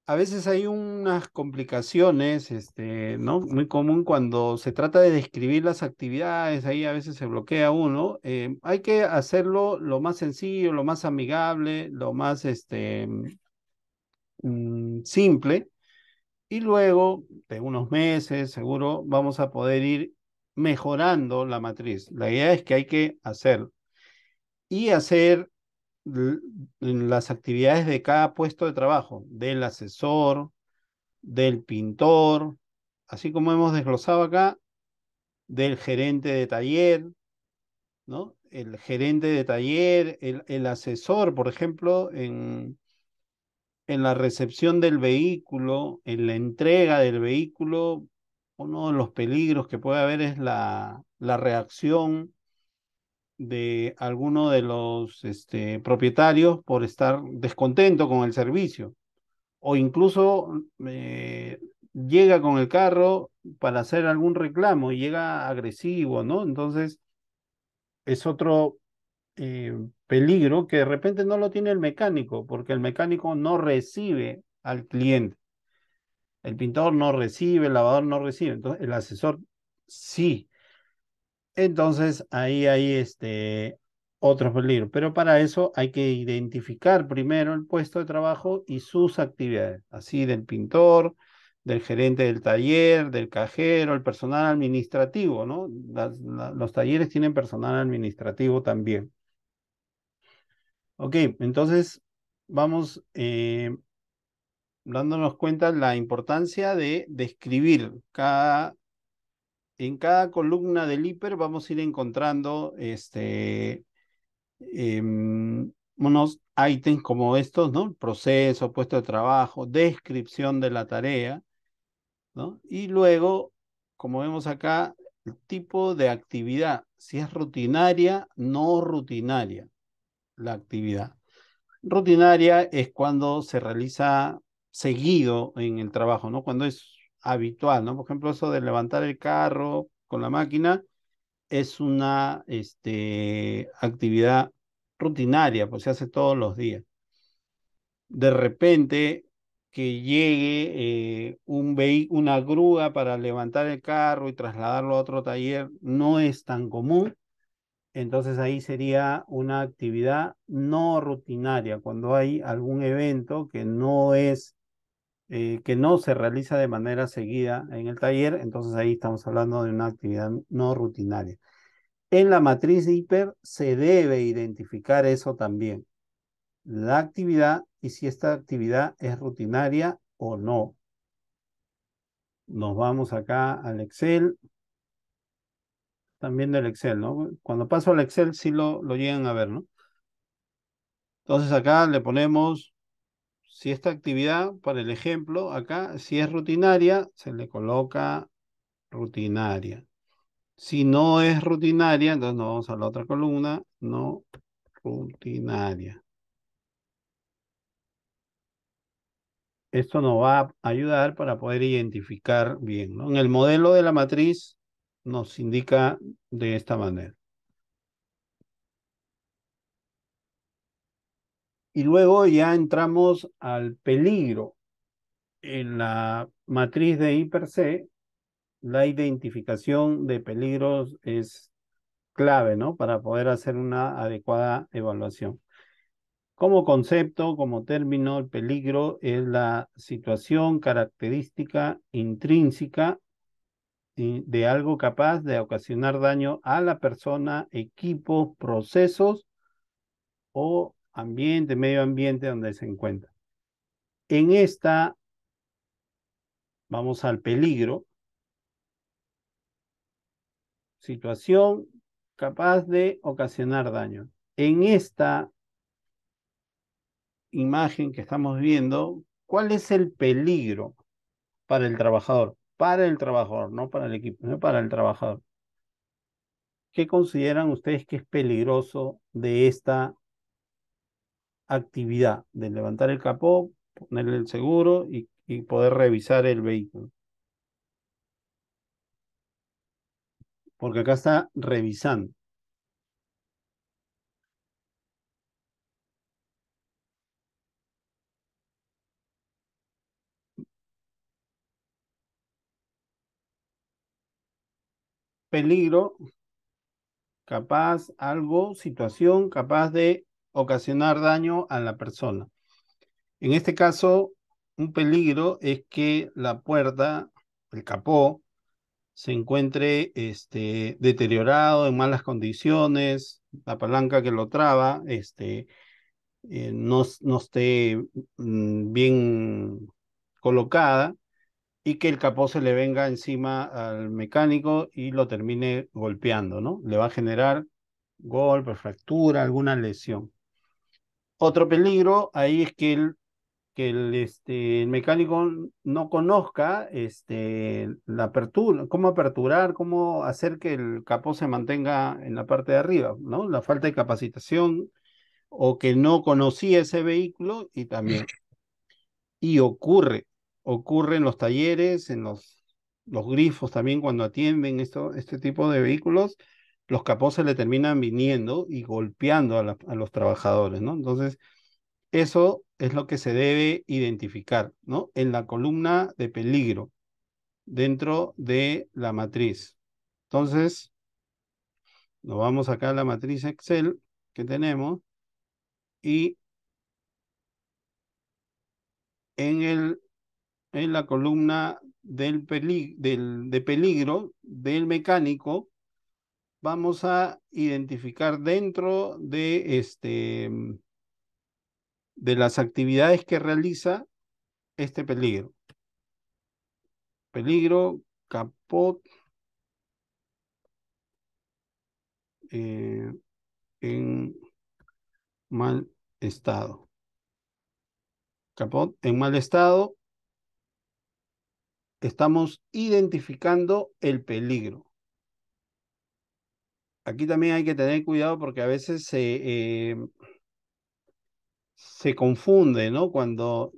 a veces hay unas complicaciones, este, ¿no? Muy común cuando se trata de describir las actividades, ahí a veces se bloquea uno. Eh, hay que hacerlo lo más sencillo, lo más amigable, lo más este, mm, simple. Y luego, de unos meses, seguro, vamos a poder ir mejorando la matriz. La idea es que hay que hacerlo. Y hacer las actividades de cada puesto de trabajo, del asesor, del pintor, así como hemos desglosado acá, del gerente de taller, ¿no? El gerente de taller, el, asesor, por ejemplo, en, la recepción del vehículo, en la entrega del vehículo, uno de los peligros que puede haber es la, la reacción de alguno de los este, propietarios por estar descontento con el servicio o incluso eh, llega con el carro para hacer algún reclamo y llega agresivo, ¿no? Entonces es otro eh, peligro que de repente no lo tiene el mecánico porque el mecánico no recibe al cliente. El pintor no recibe, el lavador no recibe, entonces el asesor sí entonces ahí hay este, otros peligros, pero para eso hay que identificar primero el puesto de trabajo y sus actividades, así del pintor, del gerente del taller, del cajero, el personal administrativo, ¿no? los talleres tienen personal administrativo también. Ok, entonces vamos eh, dándonos cuenta la importancia de describir cada en cada columna del hiper vamos a ir encontrando este, em, unos ítems como estos, ¿no? Proceso, puesto de trabajo, descripción de la tarea, ¿no? Y luego, como vemos acá, el tipo de actividad, si es rutinaria, no rutinaria, la actividad. Rutinaria es cuando se realiza seguido en el trabajo, ¿no? Cuando es habitual, ¿no? Por ejemplo, eso de levantar el carro con la máquina es una este, actividad rutinaria, pues se hace todos los días. De repente que llegue eh, una grúa para levantar el carro y trasladarlo a otro taller no es tan común. Entonces ahí sería una actividad no rutinaria, cuando hay algún evento que no es eh, que no se realiza de manera seguida en el taller, entonces ahí estamos hablando de una actividad no rutinaria. En la matriz de hiper se debe identificar eso también, la actividad y si esta actividad es rutinaria o no. Nos vamos acá al Excel, también del Excel, ¿no? Cuando paso al Excel sí lo, lo llegan a ver, ¿no? Entonces acá le ponemos si esta actividad, para el ejemplo, acá, si es rutinaria, se le coloca rutinaria. Si no es rutinaria, entonces nos vamos a la otra columna, no rutinaria. Esto nos va a ayudar para poder identificar bien. En el modelo de la matriz nos indica de esta manera. y luego ya entramos al peligro. En la matriz de se la identificación de peligros es clave, ¿no? Para poder hacer una adecuada evaluación. Como concepto, como término, el peligro es la situación característica intrínseca de algo capaz de ocasionar daño a la persona, equipos, procesos o ambiente, medio ambiente donde se encuentra. En esta, vamos al peligro, situación capaz de ocasionar daño. En esta imagen que estamos viendo, ¿cuál es el peligro para el trabajador? Para el trabajador, no para el equipo, no para el trabajador. ¿Qué consideran ustedes que es peligroso de esta actividad de levantar el capó, ponerle el seguro y, poder revisar el vehículo. Porque acá está revisando. peligro, capaz, algo, situación capaz de ocasionar daño a la persona. En este caso, un peligro es que la puerta, el capó, se encuentre este, deteriorado, en malas condiciones, la palanca que lo traba este, eh, no, esté mm, bien colocada y que el capó se le venga encima al mecánico y lo termine golpeando, ¿no? Le va a generar golpe, fractura, alguna lesión. Otro peligro ahí es que el, que el, este, mecánico no conozca este, la apertura, cómo aperturar, cómo hacer que el capó se mantenga en la parte de arriba, ¿no? La falta de capacitación o que no conocía ese vehículo y también. Y ocurre, ocurre en los talleres, en los, los grifos también cuando atienden esto, este tipo de vehículos, los capos se le terminan viniendo y golpeando a, los trabajadores, ¿no? Entonces, eso es lo que se debe identificar, ¿no? En la columna de peligro, dentro de la matriz. Entonces, nos vamos acá a la matriz Excel que tenemos y en, el, en la columna del de peligro del mecánico, vamos a identificar dentro de, este, mm, de las actividades que realiza este peligro. Peligro, capot, eh, en mal estado. Capot en mal estado. Estamos identificando el peligro aquí también hay que tener cuidado porque a veces se, em, se confunde, ¿no? Cuando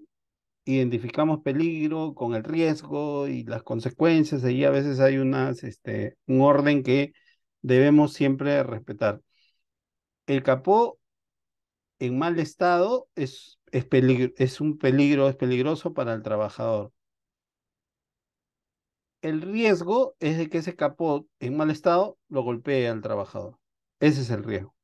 identificamos peligro con el riesgo y las consecuencias, ahí a veces hay unas, este, un orden que debemos siempre respetar. El capó en mal estado es, es un peligro, es peligroso para el trabajador el riesgo es de que ese capó en mal estado lo golpee al trabajador. Ese es el riesgo.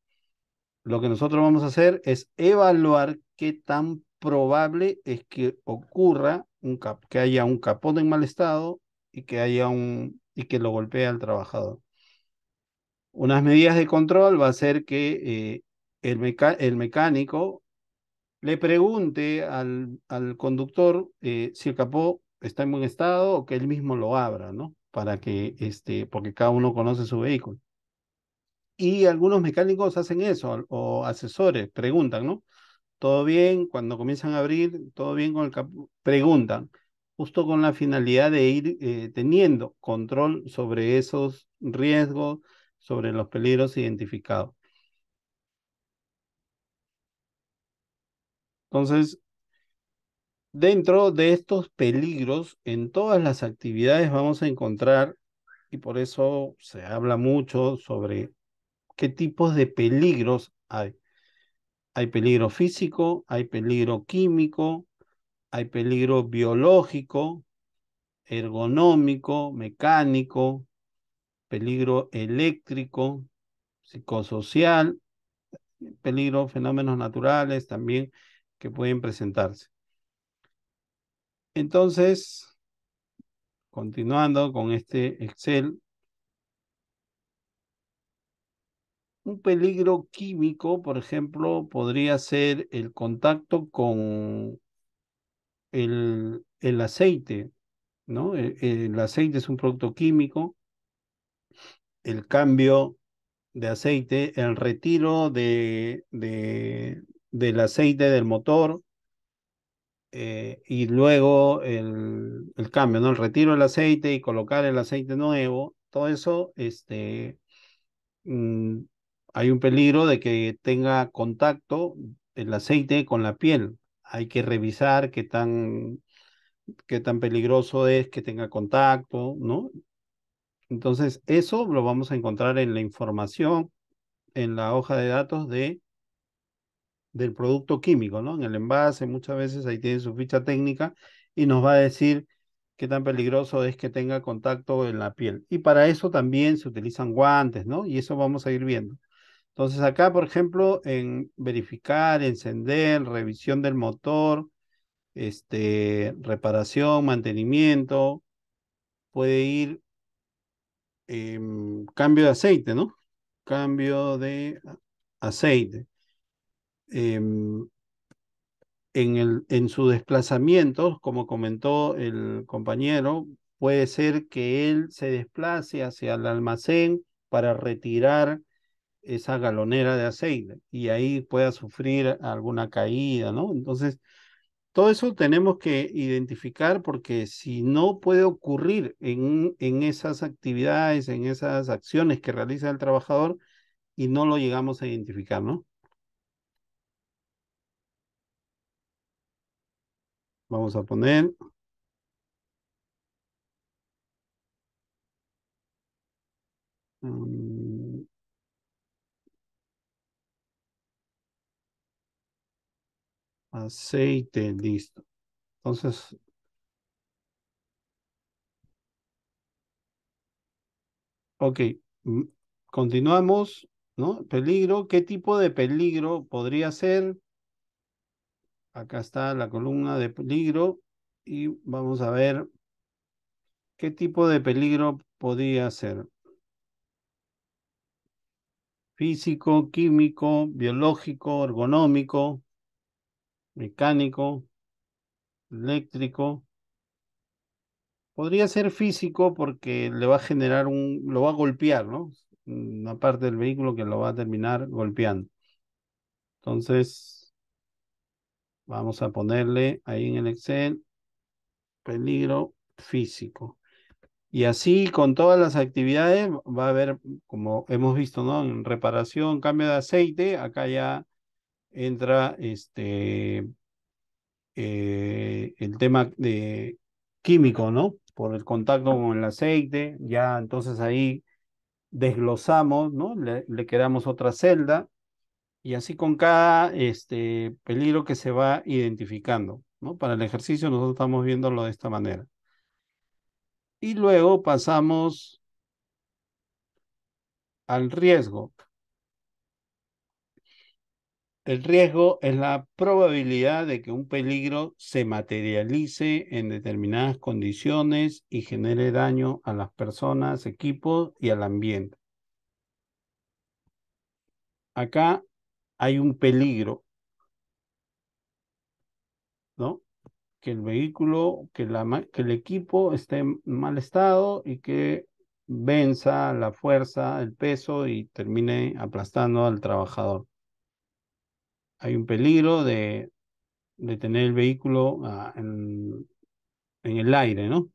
Lo que nosotros vamos a hacer es evaluar qué tan probable es que ocurra un cap que haya un capó en mal estado y que haya un y que lo golpee al trabajador. Unas medidas de control va a ser que eh, el, el mecánico le pregunte al, al conductor eh, si el capó está en buen estado o que él mismo lo abra, ¿no? Para que, este, porque cada uno conoce su vehículo. Y algunos mecánicos hacen eso, o asesores, preguntan, ¿no? Todo bien, cuando comienzan a abrir, todo bien con el preguntan, justo con la finalidad de ir eh, teniendo control sobre esos riesgos, sobre los peligros identificados. Entonces, Dentro de estos peligros, en todas las actividades vamos a encontrar, y por eso se habla mucho sobre qué tipos de peligros hay. Hay peligro físico, hay peligro químico, hay peligro biológico, ergonómico, mecánico, peligro eléctrico, psicosocial, peligro fenómenos naturales también que pueden presentarse. Entonces, continuando con este Excel, un peligro químico, por ejemplo, podría ser el contacto con el, aceite, ¿no? E, e, el, aceite es un producto químico, el cambio de aceite, el retiro de, del aceite del motor, eh, y luego el, cambio, ¿no? El retiro del aceite y colocar el aceite nuevo, todo eso, este, mm, hay un peligro de que tenga contacto el aceite con la piel. Hay que revisar qué tan, qué tan peligroso es que tenga contacto, ¿no? Entonces, eso lo vamos a encontrar en la información, en la hoja de datos de del producto químico, ¿no? En el envase muchas veces ahí tiene su ficha técnica y nos va a decir qué tan peligroso es que tenga contacto en la piel. Y para eso también se utilizan guantes, ¿no? Y eso vamos a ir viendo. Entonces acá, por ejemplo, en verificar, encender, revisión del motor, este, reparación, mantenimiento, puede ir em, cambio de aceite, ¿no? Cambio de aceite. Em, en, el, en su desplazamiento, como comentó el compañero, puede ser que él se desplace hacia el almacén para retirar esa galonera de aceite y ahí pueda sufrir alguna caída, ¿no? Entonces, todo eso tenemos que identificar porque si no puede ocurrir en, en esas actividades, en esas acciones que realiza el trabajador y no lo llegamos a identificar, ¿no? Vamos a poner. Mm. aceite, listo. Entonces, ok, mm, continuamos, ¿no? Peligro, ¿qué tipo de peligro podría ser? Acá está la columna de peligro y vamos a ver qué tipo de peligro podría ser. Físico, químico, biológico, ergonómico, mecánico, eléctrico. Podría ser físico porque le va a generar un, lo va a golpear, ¿no? Una parte del vehículo que lo va a terminar golpeando. Entonces, Vamos a ponerle ahí en el Excel peligro físico. Y así con todas las actividades va a haber, como hemos visto, ¿no? En reparación, cambio de aceite, acá ya entra este eh, el tema de químico, ¿no? Por el contacto con el aceite, ya entonces ahí desglosamos, ¿no? Le, le, creamos otra celda y así con cada este, peligro que se va identificando. ¿no? Para el ejercicio nosotros estamos viéndolo de esta manera. Y luego pasamos al riesgo. El riesgo es la probabilidad de que un peligro se materialice en determinadas condiciones y genere daño a las personas, equipos y al ambiente. Acá hay un peligro, ¿no? Que el vehículo, que, el equipo esté en mal estado y que venza la fuerza, el peso y termine aplastando al trabajador. Hay un peligro de, de tener el vehículo ah, en, en el aire, ¿no?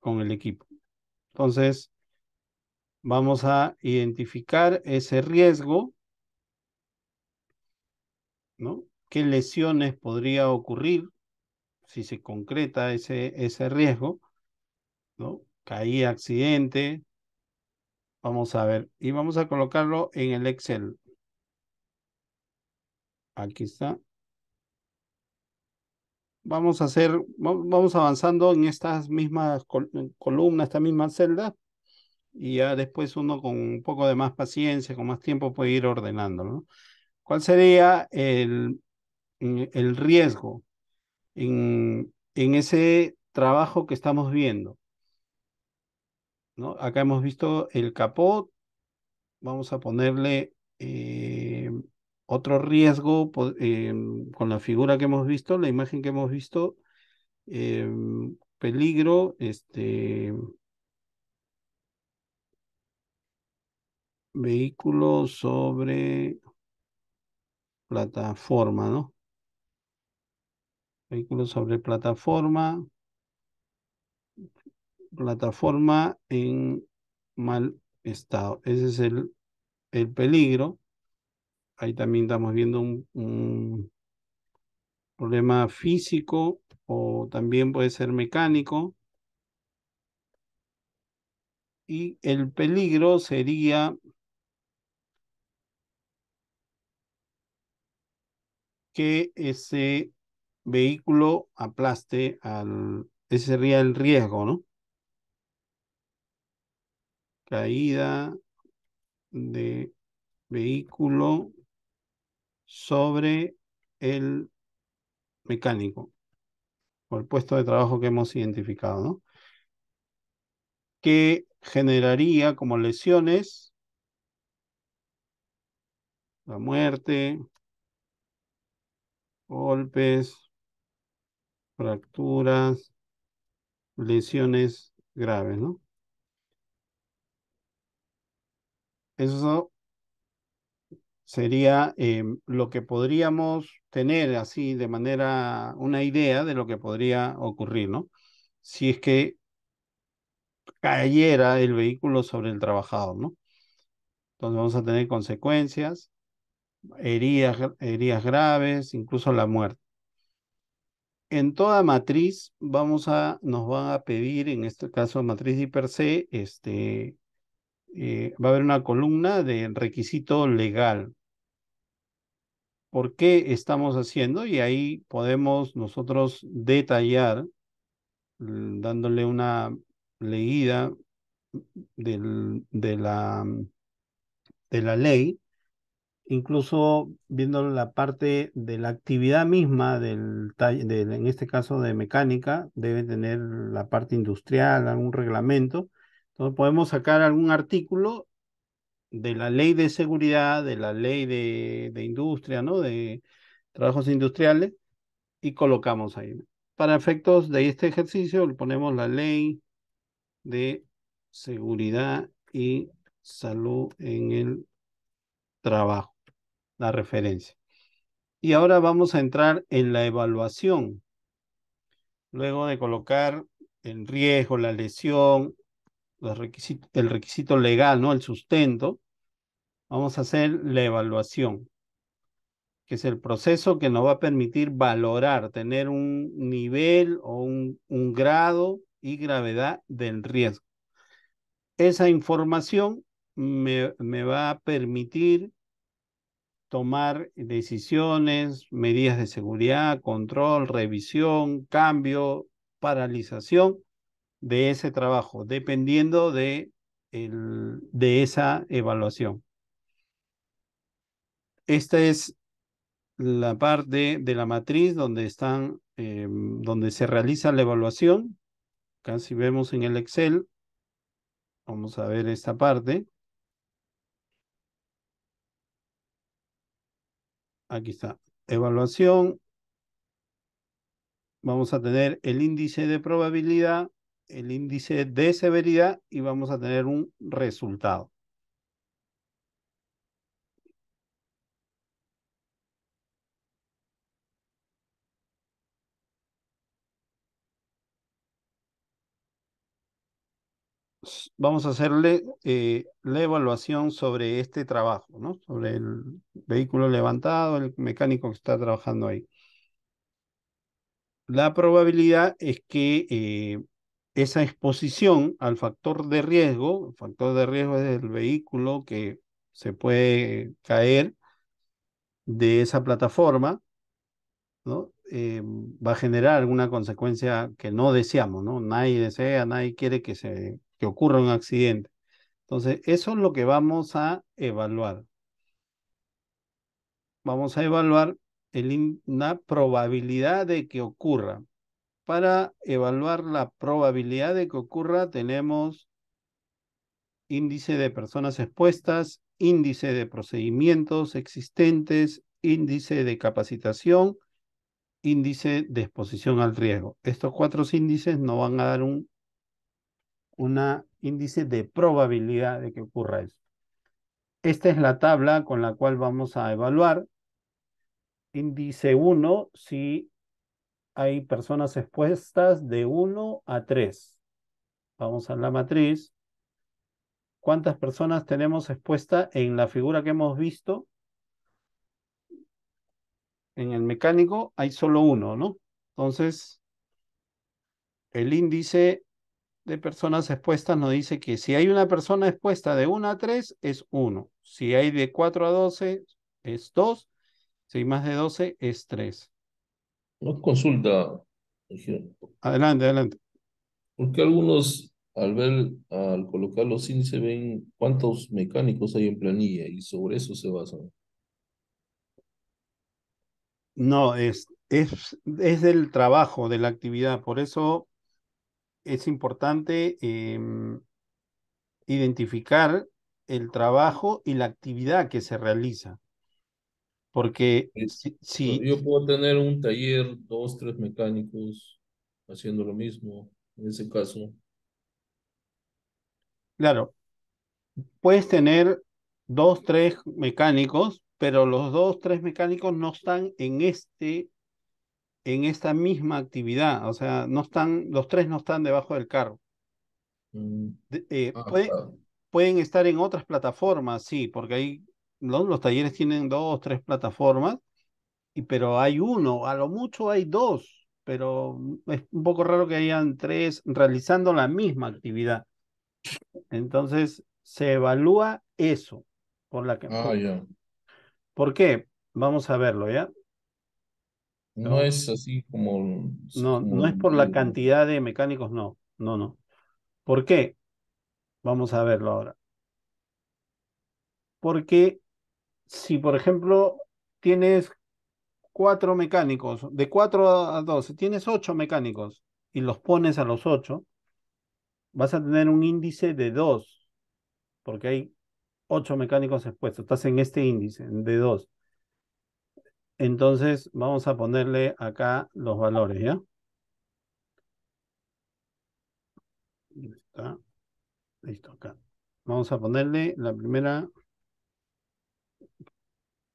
Con el equipo. Entonces, vamos a identificar ese riesgo ¿no? ¿Qué lesiones podría ocurrir si se concreta ese, ese riesgo? ¿no? Caí accidente. Vamos a ver. Y vamos a colocarlo en el Excel. Aquí está. Vamos a hacer, vamos avanzando en estas mismas columnas, estas mismas celdas. Y ya después uno con un poco de más paciencia, con más tiempo puede ir ordenándolo. ¿Cuál sería el, el riesgo en, ese trabajo que estamos viendo? ¿No? Acá hemos visto el capot, vamos a ponerle eh, otro riesgo eh, con la figura que hemos visto, la imagen que hemos visto, eh, peligro, este, vehículo sobre plataforma, ¿no? Vehículo sobre plataforma. Plataforma en mal estado. Ese es el, peligro. Ahí también estamos viendo un, un problema físico o también puede ser mecánico. Y el peligro sería que ese vehículo aplaste al... Ese sería el riesgo, ¿no? Caída de vehículo sobre el mecánico o el puesto de trabajo que hemos identificado, ¿no? Que generaría como lesiones la muerte, golpes, fracturas, lesiones graves, ¿no? Eso sería em, lo que podríamos tener así de manera, una idea de lo que podría ocurrir, ¿no? Si es que cayera el vehículo sobre el trabajador, ¿no? Entonces vamos a tener consecuencias, heridas, graves, incluso la muerte. En toda matriz vamos a, nos van a pedir, en este caso matriz y per se, este, eh, va a haber una columna de requisito legal. ¿Por qué estamos haciendo? Y ahí podemos nosotros detallar, mm, dándole una leída del, de, la, de la ley, incluso viendo la parte de la actividad misma del en este caso de mecánica, debe tener la parte industrial, algún reglamento. Entonces podemos sacar algún artículo de la ley de seguridad, de la ley de, de industria, ¿no? De trabajos industriales y colocamos ahí. Para efectos de este ejercicio le ponemos la ley de seguridad y salud en el trabajo la referencia. Y ahora vamos a entrar en la evaluación. Luego de colocar el riesgo, la lesión, los requisitos, el requisito legal, ¿no? El sustento. Vamos a hacer la evaluación, que es el proceso que nos va a permitir valorar, tener un nivel o un, un grado y gravedad del riesgo. Esa información me, me va a permitir tomar decisiones, medidas de seguridad, control, revisión, cambio, paralización de ese trabajo, dependiendo de, el, de esa evaluación. Esta es la parte de la matriz donde están, eh, donde se realiza la evaluación. Casi vemos en el Excel, vamos a ver esta parte. Aquí está. Evaluación. Vamos a tener el índice de probabilidad, el índice de severidad y vamos a tener un resultado. vamos, a hacerle eh, la evaluación sobre este trabajo, ¿no? Sobre el vehículo levantado, el mecánico que está trabajando ahí. La probabilidad es que eh, esa exposición al factor de riesgo, el factor de riesgo es el vehículo que se puede caer de esa plataforma, ¿no? Eh, va a generar alguna consecuencia que no deseamos, ¿no? Nadie desea, nadie quiere que se que ocurra un accidente. Entonces, eso es lo que vamos a evaluar. Vamos a evaluar la probabilidad de que ocurra. Para evaluar la probabilidad de que ocurra tenemos índice de personas expuestas, índice de procedimientos existentes, índice de capacitación, índice de exposición al riesgo. Estos cuatro índices no van a dar un un índice de probabilidad de que ocurra eso. Esta es la tabla con la cual vamos a evaluar. Índice 1, si hay personas expuestas de 1 a 3. Vamos a la matriz. ¿Cuántas personas tenemos expuestas en la figura que hemos visto? En el mecánico hay solo uno, ¿no? Entonces, el índice de personas expuestas nos dice que si hay una persona expuesta de 1 a 3 es 1, si hay de 4 a 12 es 2, si hay más de 12 es 3. Una consulta. Adelante, adelante. Porque algunos al ver, al colocar los índices ven cuántos mecánicos hay en planilla y sobre eso se basan. No, es, es del trabajo, de la actividad, por eso es importante em, identificar el trabajo y la actividad que se realiza. Porque si, Yo puedo tener un taller, dos, tres mecánicos haciendo lo mismo, en ese caso. Claro. Puedes tener dos, tres mecánicos, pero los dos, tres mecánicos no están en este en esta misma actividad. O sea, no están, los tres no están debajo del carro. Mm, eh, ah, pueden estar en otras plataformas, sí, porque ahí los talleres tienen dos, tres plataformas, y, pero hay uno, a lo mucho hay dos, pero es un poco raro que hayan tres realizando la misma actividad. Entonces, se evalúa eso. Por, la que, ¿Por ah, qué? Vamos a verlo, ¿ya? No, es así como... No, no es por la cantidad de mecánicos, no, no, no. ¿Por qué? Vamos a verlo ahora. Porque si, por ejemplo, tienes cuatro mecánicos, de cuatro a doce, tienes ocho mecánicos y los pones a los ocho, vas a tener un índice de dos, porque hay ocho mecánicos expuestos, estás en este índice de dos. Entonces vamos a ponerle acá los valores, ¿ya? Listo, acá. Vamos a ponerle la primera.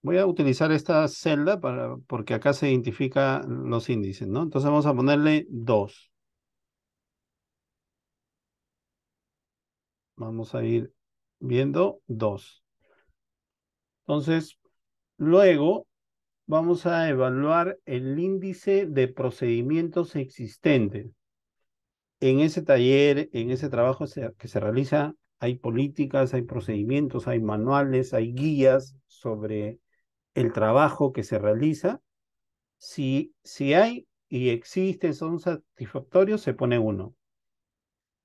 Voy a utilizar esta celda para, porque acá se identifica los índices, ¿no? Entonces vamos a ponerle dos Vamos a ir viendo 2. Entonces, luego vamos a evaluar el índice de procedimientos existentes. En ese taller, en ese trabajo que se realiza, hay políticas, hay procedimientos, hay manuales, hay guías sobre el trabajo que se realiza. Si, si hay y existen, son satisfactorios, se pone uno.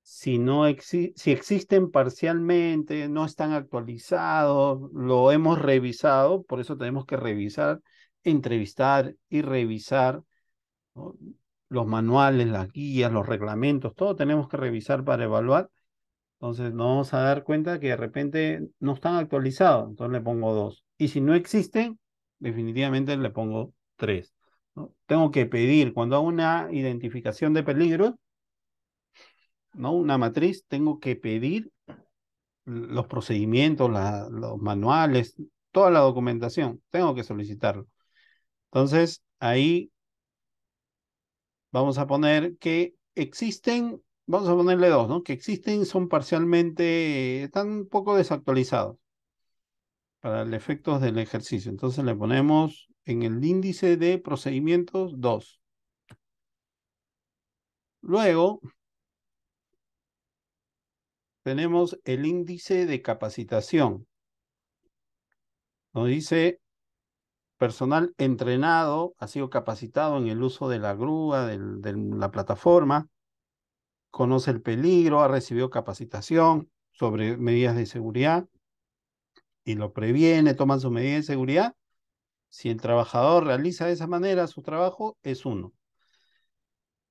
Si, no si existen parcialmente, no están actualizados, lo hemos revisado, por eso tenemos que revisar entrevistar y revisar los manuales, las guías, los reglamentos, todo tenemos que revisar para evaluar. Entonces nos vamos a dar cuenta que de repente no están actualizados, entonces le pongo dos. Y si no existen, definitivamente le pongo tres. Tengo que pedir, cuando hago una identificación de peligro ¿no? una matriz, tengo que pedir los procedimientos, los manuales, toda la documentación, tengo que solicitarlo. Entonces, ahí vamos a poner que existen, vamos a ponerle dos, ¿no? Que existen, son parcialmente, están un poco desactualizados para el efecto del ejercicio. Entonces le ponemos en el índice de procedimientos dos. Luego, tenemos el índice de capacitación. Nos dice personal entrenado, ha sido capacitado en el uso de la grúa, de la plataforma, conoce el peligro, ha recibido capacitación sobre medidas de seguridad y lo previene, toma su medida de seguridad. Si el trabajador realiza de esa manera su trabajo, es uno.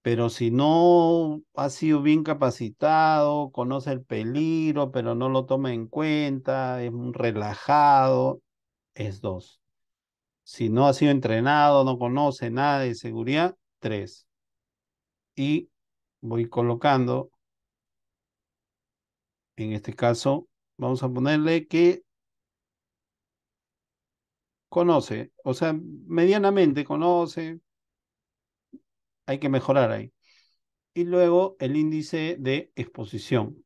Pero si no ha sido bien capacitado, conoce el peligro, pero no lo toma en cuenta, es relajado, es dos. Si no ha sido entrenado, no conoce nada de seguridad, tres. Y voy colocando, en este caso, vamos a ponerle que conoce, o sea, medianamente conoce, hay que mejorar ahí. Y luego el índice de exposición.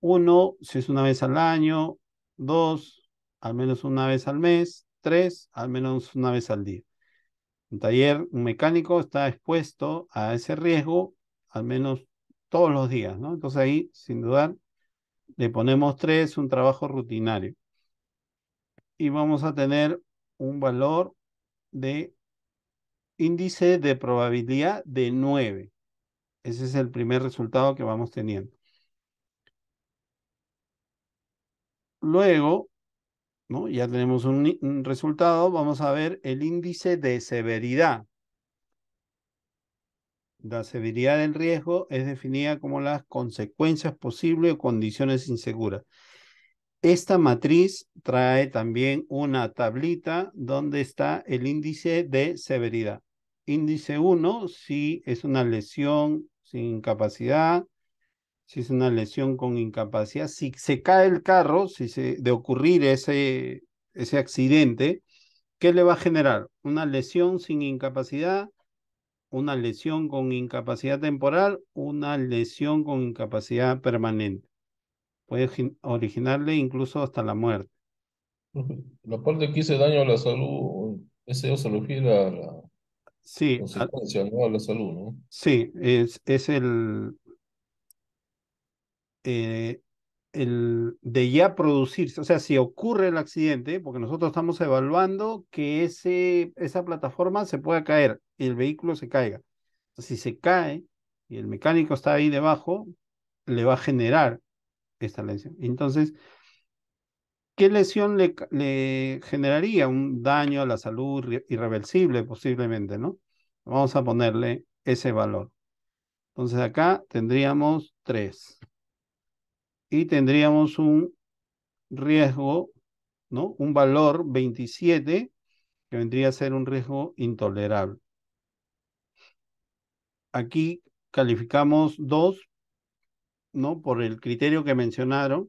Uno, si es una vez al año, dos, al menos una vez al mes, tres, al menos una vez al día. Un taller, un mecánico está expuesto a ese riesgo al menos todos los días, ¿no? Entonces ahí, sin dudar, le ponemos tres, un trabajo rutinario. Y vamos a tener un valor de índice de probabilidad de nueve. Ese es el primer resultado que vamos teniendo. Luego, ya tenemos un, resultado, vamos a ver el índice de severidad. La severidad del riesgo es definida como las consecuencias posibles o condiciones inseguras. Esta matriz trae también una tablita donde está el índice de severidad. Índice 1, si es una lesión sin incapacidad, si es una lesión con incapacidad, si se cae el carro, si se de ocurrir ese, accidente, ¿qué le va a generar? Una lesión sin incapacidad, una lesión con incapacidad temporal, una lesión con incapacidad permanente. Puede originarle incluso hasta la muerte. La parte que hice daño a la salud, ese se sí, a, la salud, ¿no? Sí, es, es el, eh, el, de ya producirse, o sea, si ocurre el accidente, porque nosotros estamos evaluando que ese, esa plataforma se pueda caer y el vehículo se caiga. Si se cae y el mecánico está ahí debajo, le va a generar esta lesión. Entonces, ¿qué lesión le, generaría? Un daño a la salud irreversible posiblemente, ¿no? Vamos a ponerle ese valor. Entonces acá tendríamos tres y tendríamos un riesgo, ¿no? Un valor 27 que vendría a ser un riesgo intolerable. Aquí calificamos dos ¿no? Por el criterio que mencionaron,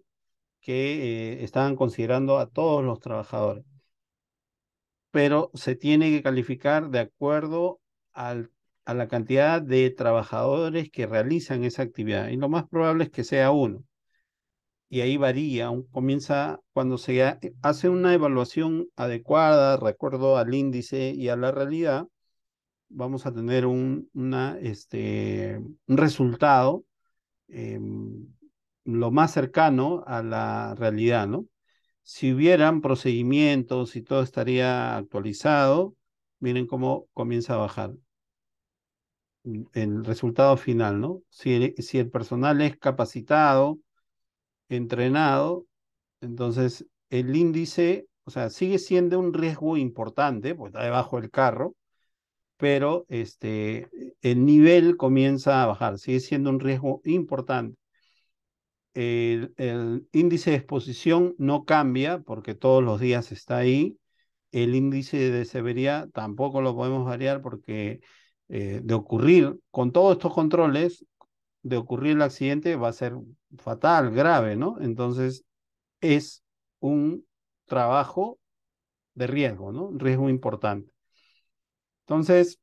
que eh, estaban considerando a todos los trabajadores. Pero se tiene que calificar de acuerdo al, a la cantidad de trabajadores que realizan esa actividad. Y lo más probable es que sea uno y ahí varía, comienza cuando se eh, hace una evaluación adecuada, recuerdo al índice y a la realidad, vamos a tener un, este, un resultado em, lo más cercano a la realidad, ¿no? Si hubieran procedimientos y todo estaría actualizado, miren cómo comienza a bajar mm, el resultado final, ¿no? Si, si el personal es capacitado, entrenado, entonces el índice, o sea, sigue siendo un riesgo importante, pues está debajo del carro, pero este, el nivel comienza a bajar, sigue siendo un riesgo importante. El, índice de exposición no cambia porque todos los días está ahí. El índice de severidad tampoco lo podemos variar porque eh, de ocurrir con todos estos controles, de ocurrir el accidente va a ser fatal, grave, ¿no? Entonces, es un trabajo de riesgo, ¿no? Un riesgo importante. Entonces,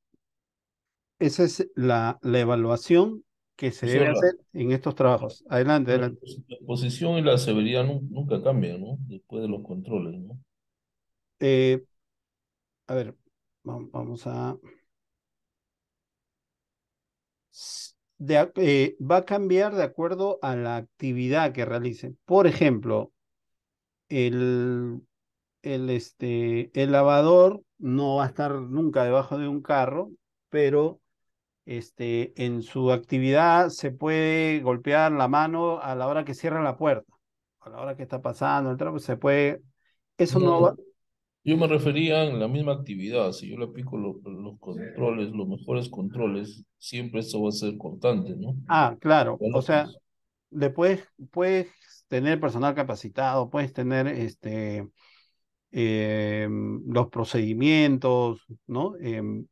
esa es la, la evaluación que se debe hacer en estos trabajos. Adelante, adelante. La posición y la severidad nunca cambian, ¿no? Después de los controles, ¿no? Eh, a ver, vamos a... Eh, va a cambiar de acuerdo a la actividad que realice. Por ejemplo, el, el, este, el lavador no va a estar nunca debajo de un carro, pero este, en su actividad se puede golpear la mano a la hora que cierra la puerta, a la hora que está pasando, el trabajo, se puede... Eso no va, yo me refería en la misma actividad, si yo le pico los controles, los mejores controles, siempre eso va a ser constante, ¿no? Ah, claro, o sea, pues. le puedes, tener personal capacitado, puedes tener este, em, los procedimientos, ¿no? Em,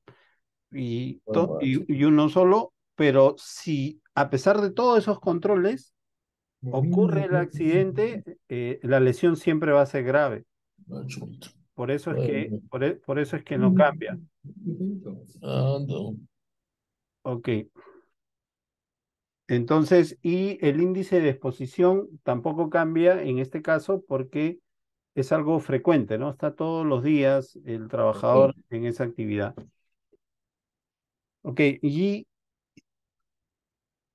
y, pues. y, uno solo, pero si a pesar de todos esos controles ocurre el accidente, eh, la lesión siempre va a ser grave. Por eso es que, e, por, eso es que no mm. cambia. Ok. Entonces, y el índice de exposición tampoco cambia en este caso porque es algo frecuente, ¿no? Está todos los días el trabajador en esa actividad. Ok, y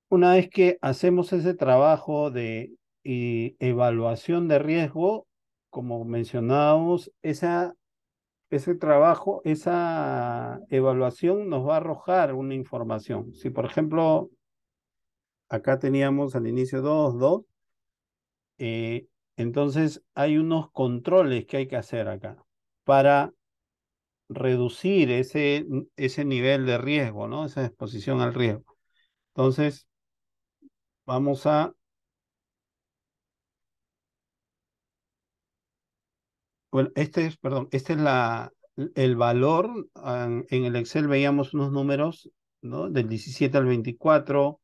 una vez que hacemos ese trabajo de eh, evaluación de riesgo, como mencionábamos, esa, ese trabajo, esa evaluación nos va a arrojar una información. Si, por ejemplo, acá teníamos al inicio 2, 2, eh, entonces hay unos controles que hay que hacer acá para reducir ese, ese nivel de riesgo, ¿no? Esa exposición al riesgo. Entonces, vamos a Bueno, este es, perdón, este es la, el valor. Ah, en, el Excel veíamos unos números, ¿no? Del 17 al 24,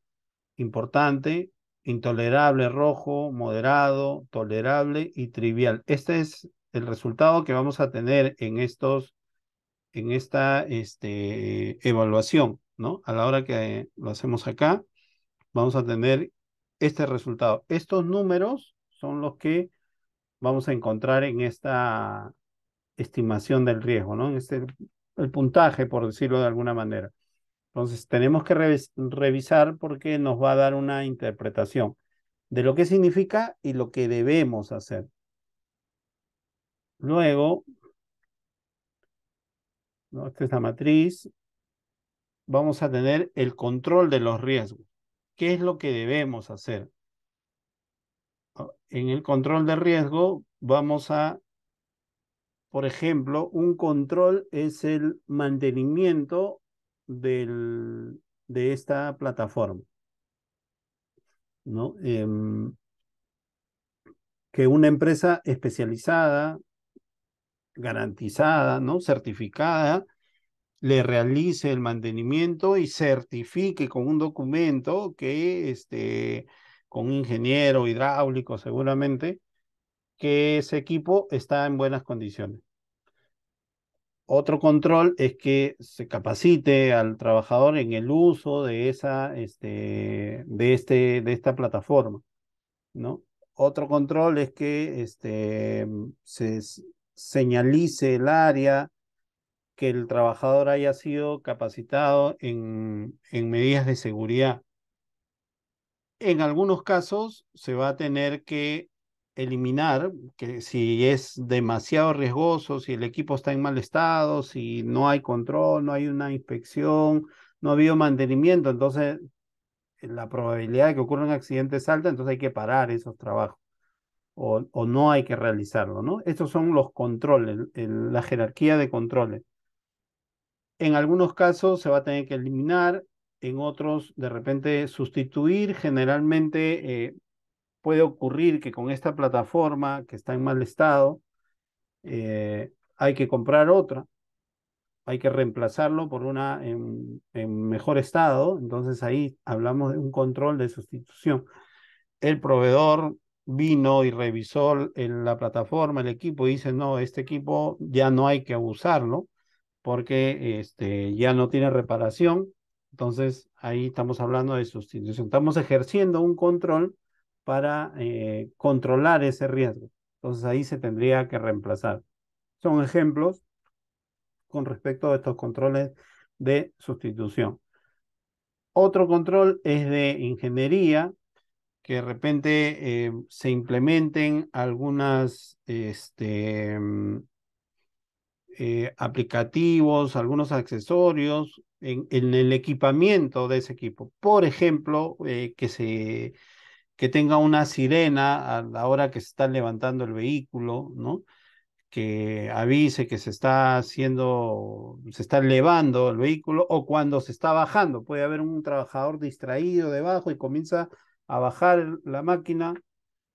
importante, intolerable, rojo, moderado, tolerable y trivial. Este es el resultado que vamos a tener en estos, en esta este, evaluación, ¿no? A la hora que lo hacemos acá, vamos a tener este resultado. Estos números son los que vamos a encontrar en esta estimación del riesgo, ¿no? En este, el puntaje, por decirlo de alguna manera. Entonces, tenemos que revisar porque nos va a dar una interpretación de lo que significa y lo que debemos hacer. Luego, ¿no? esta es la matriz, vamos a tener el control de los riesgos. ¿Qué es lo que debemos hacer? en el control de riesgo vamos a, por ejemplo, un control es el mantenimiento del, de esta plataforma. ¿no? Em, que una empresa especializada, garantizada, ¿no? certificada, le realice el mantenimiento y certifique con un documento que este, con un ingeniero hidráulico seguramente, que ese equipo está en buenas condiciones. Otro control es que se capacite al trabajador en el uso de esa, este, de este, de esta plataforma, ¿no? Otro control es que este, se señalice el área, que el trabajador haya sido capacitado en medidas de seguridad en algunos casos se va a tener que eliminar, que si es demasiado riesgoso, si el equipo está en mal estado, si no hay control, no hay una inspección, no ha habido mantenimiento, entonces eh, la probabilidad de que ocurra un accidente es alta, entonces hay que parar esos trabajos o, no hay que realizarlo, ¿no? Estos son los controles, la jerarquía de controles. En algunos casos se va a tener que eliminar, en otros de repente sustituir. Generalmente eh, puede ocurrir que con esta plataforma que está en mal estado, eh, hay que comprar otra, hay que reemplazarlo por una en, mejor estado. Entonces ahí hablamos de un control de sustitución. El proveedor vino y revisó la plataforma, el equipo, y dice, no, este equipo ya no hay que abusarlo porque este, ya no tiene reparación, entonces, ahí estamos hablando de sustitución. Estamos ejerciendo un control para eh, controlar ese riesgo. Entonces, ahí se tendría que reemplazar. Son ejemplos con respecto a estos controles de sustitución. Otro control es de ingeniería, que de repente eh, se implementen algunos este, mm, eh, aplicativos, algunos accesorios en, el equipamiento de ese equipo. Por ejemplo, eh, que, se, que tenga una sirena a la hora que se está levantando el vehículo, ¿no? que avise que se está haciendo, se está elevando el vehículo o cuando se está bajando. Puede haber un trabajador distraído debajo y comienza a bajar la máquina,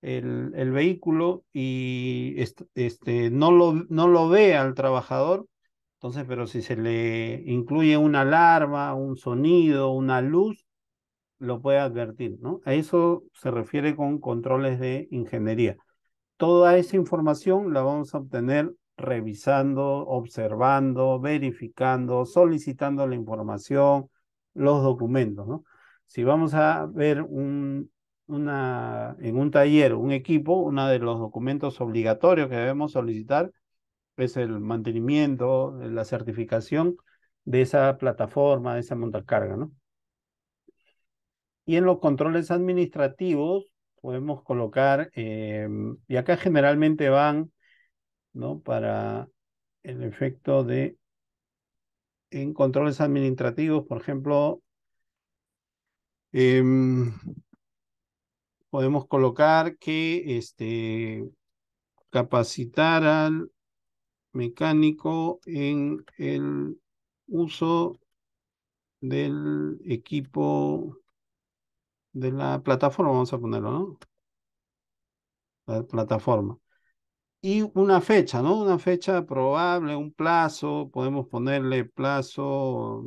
el, vehículo y este, no, lo, no lo ve al trabajador entonces, pero si se le incluye una alarma, un sonido, una luz, lo puede advertir, ¿no? A eso se refiere con controles de ingeniería. Toda esa información la vamos a obtener revisando, observando, verificando, solicitando la información, los documentos, ¿no? Si vamos a ver una, en un taller, un equipo, uno de los documentos obligatorios que debemos solicitar es el mantenimiento, la certificación de esa plataforma, de esa montacarga, ¿no? Y en los controles administrativos podemos colocar, em, y acá generalmente van, ¿no? Para el efecto de, en controles administrativos, por ejemplo, em, podemos colocar que este, capacitar al mecánico en el uso del equipo de la plataforma, vamos a ponerlo, ¿no? La plataforma. Y una fecha, ¿no? Una fecha probable, un plazo, podemos ponerle plazo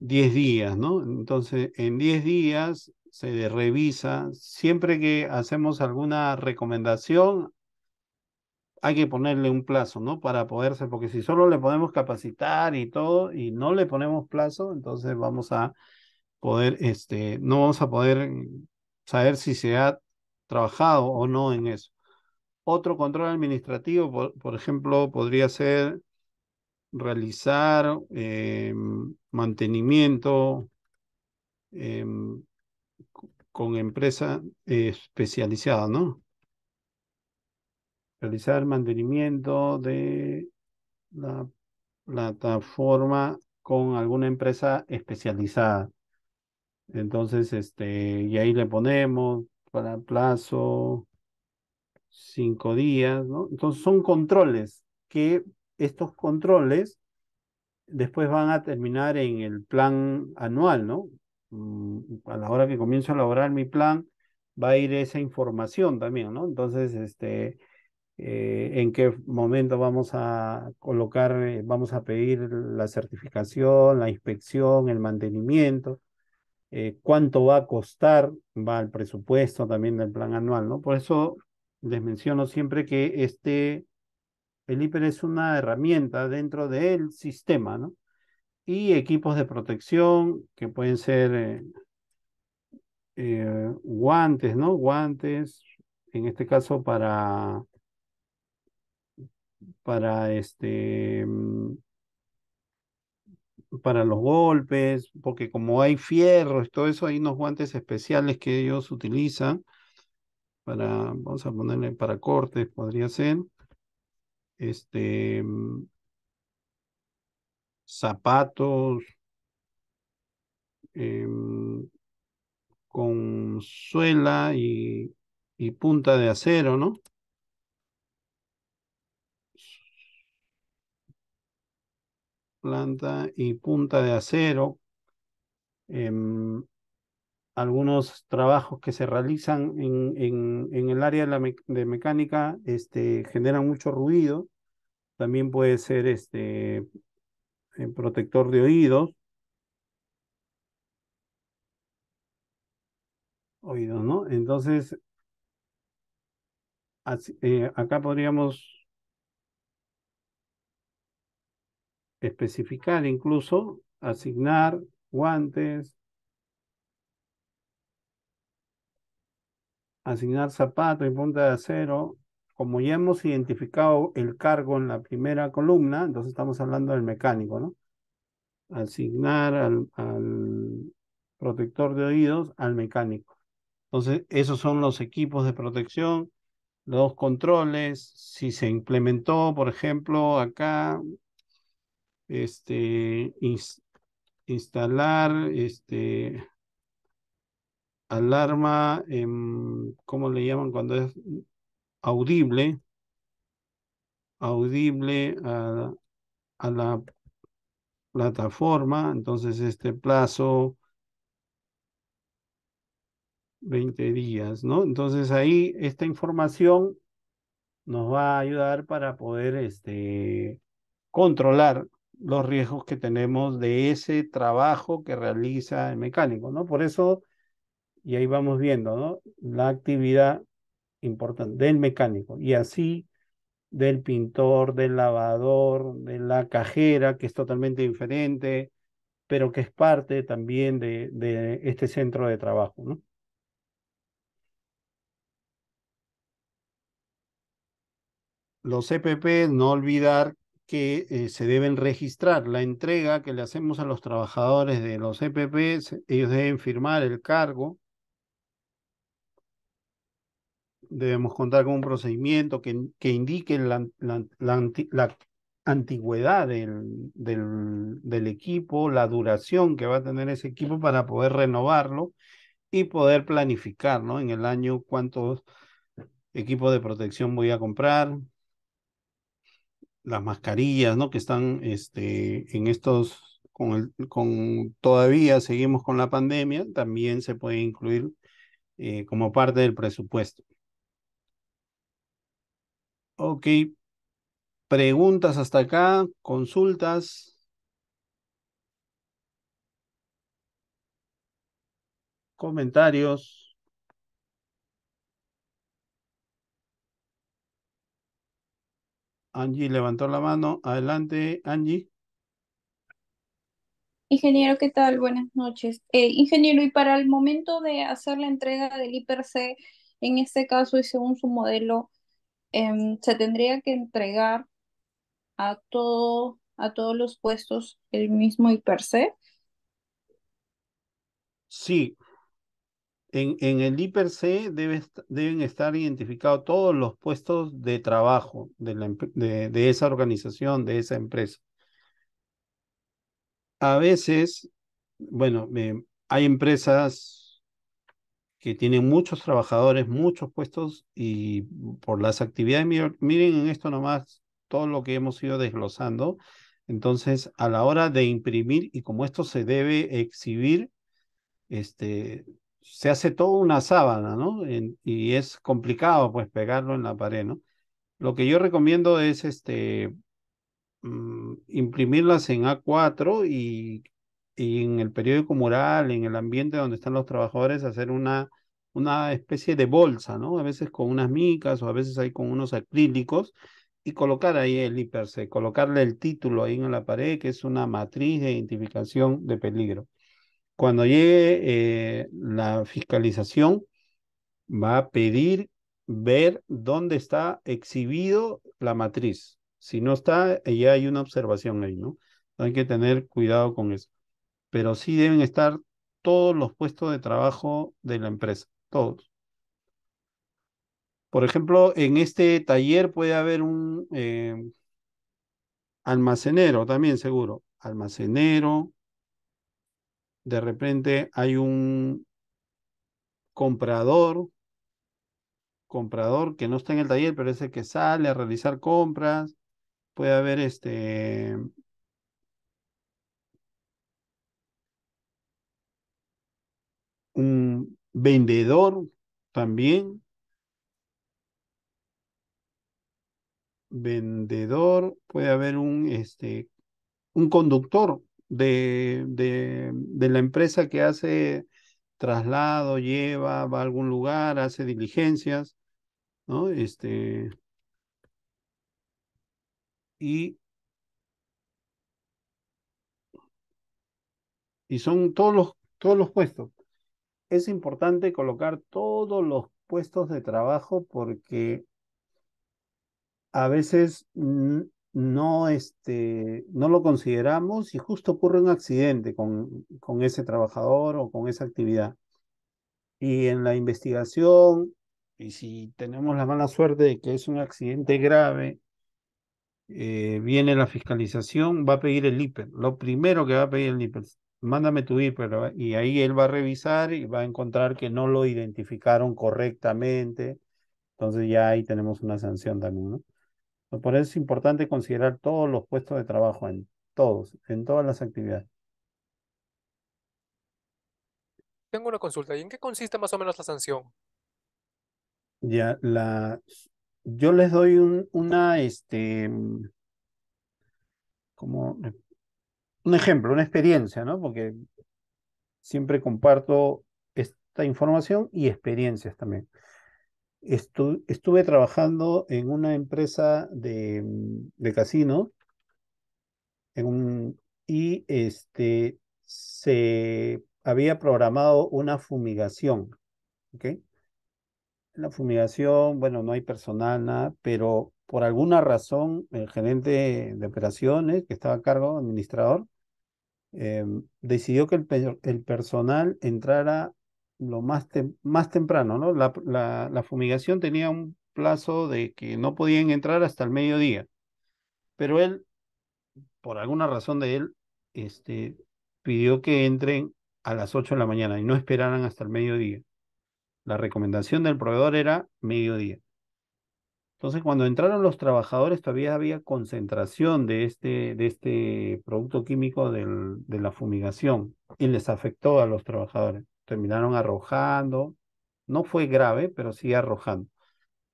10 días, ¿no? Entonces, en 10 días se revisa, siempre que hacemos alguna recomendación, hay que ponerle un plazo, ¿no? Para poderse, porque si solo le podemos capacitar y todo y no le ponemos plazo, entonces vamos a poder, este, no vamos a poder saber si se ha trabajado o no en eso. Otro control administrativo, por, ejemplo, podría ser realizar eh, mantenimiento em, con empresa eh, especializada, ¿no? realizar mantenimiento de la plataforma con alguna empresa especializada. Entonces, este, y ahí le ponemos para plazo cinco días, ¿no? Entonces son controles que estos controles después van a terminar en el plan anual, ¿no? Mm, a la hora que comienzo a elaborar mi plan, va a ir esa información también, ¿no? Entonces, este, eh, en qué momento vamos a colocar, eh, vamos a pedir la certificación, la inspección, el mantenimiento, eh, cuánto va a costar, va al presupuesto también del plan anual, ¿no? Por eso les menciono siempre que este, el IPER es una herramienta dentro del sistema, ¿no? Y equipos de protección que pueden ser guantes, ¿no? Guantes, en este caso para para este mm, para los golpes, porque como hay fierro y todo eso, hay unos guantes especiales que ellos utilizan para, vamos a ponerle para cortes, podría ser, este, mm, zapatos em, con suela y punta de acero, ¿no? planta y punta de acero. Em, algunos trabajos que se realizan en, en, el área de, mecánica este, generan mucho ruido. También puede ser este, eh, protector de oídos. Oídos, ¿no? Entonces, eh, acá podríamos especificar incluso, asignar guantes, asignar zapatos y punta de acero. Como ya hemos identificado el cargo en la primera columna, entonces estamos hablando del mecánico, ¿no? Asignar al, al protector de oídos al mecánico. Entonces, esos son los equipos de protección, los controles, si se implementó, por ejemplo, acá este, instalar este, alarma, como ¿cómo le llaman cuando es audible? Audible a, la plataforma, entonces este plazo 20 días, ¿no? Entonces ahí esta información nos va a ayudar para poder este, controlar los riesgos que tenemos de ese trabajo que realiza el mecánico, ¿no? Por eso, y ahí vamos viendo, ¿no? La actividad importante del mecánico y así del pintor, del lavador, de la cajera, que es totalmente diferente, pero que es parte también de, este centro de trabajo, ¿no? Los CPP e no olvidar que eh, se deben registrar. La entrega que le hacemos a los trabajadores de los EPPs, ellos deben firmar el cargo. Debemos contar con un procedimiento que, que indique la, antigüedad del, equipo, la duración que va a tener ese equipo para poder renovarlo y poder planificar, ¿no? En el año cuántos equipos de protección voy a comprar, las mascarillas, ¿no? Que están este, en estos, con, el, con todavía seguimos con la pandemia, también se puede incluir eh, como parte del presupuesto. Ok. Preguntas hasta acá, consultas. Comentarios. Angie levantó la mano. Adelante, Angie. Ingeniero, ¿qué tal? Buenas noches. Eh, ingeniero, y para el momento de hacer la entrega del IPRC, en este caso y según su modelo, em, se tendría que entregar a, todo, a todos los puestos el mismo IPRC. Sí, en, el IPRC deben estar identificados todos los puestos de trabajo de, esa organización, de esa empresa. A veces, bueno, hay empresas que tienen muchos trabajadores, muchos puestos y por las actividades, miren en esto nomás todo lo que hemos ido desglosando. Entonces, a la hora de imprimir, y como esto se debe exhibir, este, se hace toda una sábana, ¿no? y es complicado, pues, pegarlo en la pared, ¿no? Lo que yo recomiendo es, este, mm, imprimirlas en A4 y, en el periódico mural, en el ambiente donde están los trabajadores, hacer una, una especie de bolsa, ¿no? A veces con unas micas o a veces hay con unos acrílicos y colocar ahí el IPRC, colocarle el título ahí en la pared, que es una matriz de identificación de peligro. Cuando llegue eh, la fiscalización, va a pedir ver dónde está exhibido la matriz. Si no está, eh, ya hay una observación ahí, ¿no? Hay que tener cuidado con eso. Pero sí deben estar todos los puestos de trabajo de la empresa, todos. Por ejemplo, en este taller puede haber un eh, almacenero también, seguro. Almacenero, de repente hay un comprador, comprador que no está en el taller, pero es el que sale a realizar compras. Puede haber este un vendedor también. Vendedor, puede haber un este un conductor de, de, la empresa que hace traslado, lleva, va a algún lugar, hace diligencias, ¿no? Este, y, y son todos los, todos los puestos. Es importante colocar todos los puestos de trabajo porque a veces mm, no, este, no lo consideramos y justo ocurre un accidente con, con ese trabajador o con esa actividad. Y en la investigación, y si tenemos la mala suerte de que es un accidente grave, eh, viene la fiscalización, va a pedir el IPER. Lo primero que va a pedir el IPER, mándame tu IPER. Y ahí él va a revisar y va a encontrar que no lo identificaron correctamente. Entonces ya ahí tenemos una sanción también, ¿no? Por eso es importante considerar todos los puestos de trabajo, en todos, en todas las actividades. Tengo una consulta. ¿Y en qué consiste más o menos la sanción? Ya, la, yo les doy un, una, este, mm, como eh, un ejemplo, una experiencia, ¿no? Porque siempre comparto esta información y experiencias también estuve trabajando en una empresa mm, de, casino en un, y este, se había programado una fumigación. La fumigación, bueno, no hay personal, nada, pero por alguna razón el gerente de operaciones que estaba a cargo, administrador, em, decidió que el, el personal entrara lo más, más temprano, ¿no? La, fumigación tenía un plazo de que no podían entrar hasta el mediodía, pero él, por alguna razón de él, este, pidió que entren a las 8 de la mañana y no esperaran hasta el mediodía. La recomendación del proveedor era mediodía. Entonces, cuando entraron los trabajadores, todavía había concentración de este, de este producto químico de la fumigación y les afectó a los trabajadores terminaron arrojando. No fue grave, pero sí arrojando.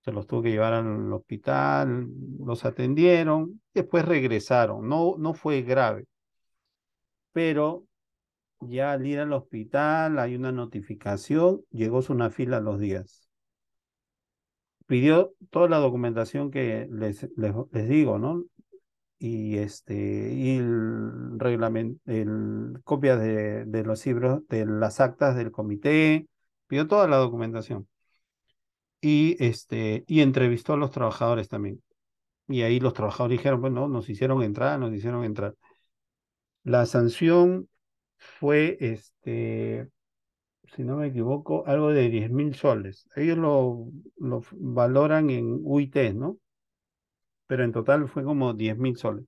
Se los tuvo que llevar al hospital, los atendieron, después regresaron. No, no fue grave. Pero ya al ir al hospital hay una notificación, llegó una fila a los días. Pidió toda la documentación que les, les digo, ¿no? y este el reglamento el copias de, de, los libros de las actas del comité pidió toda la documentación y este y entrevistó a los trabajadores también y ahí los trabajadores dijeron bueno nos hicieron entrar nos hicieron entrar la sanción fue este si no me equivoco algo de 10 mil soles ellos lo, lo valoran en UIT no pero en total fue como 10 mil soles.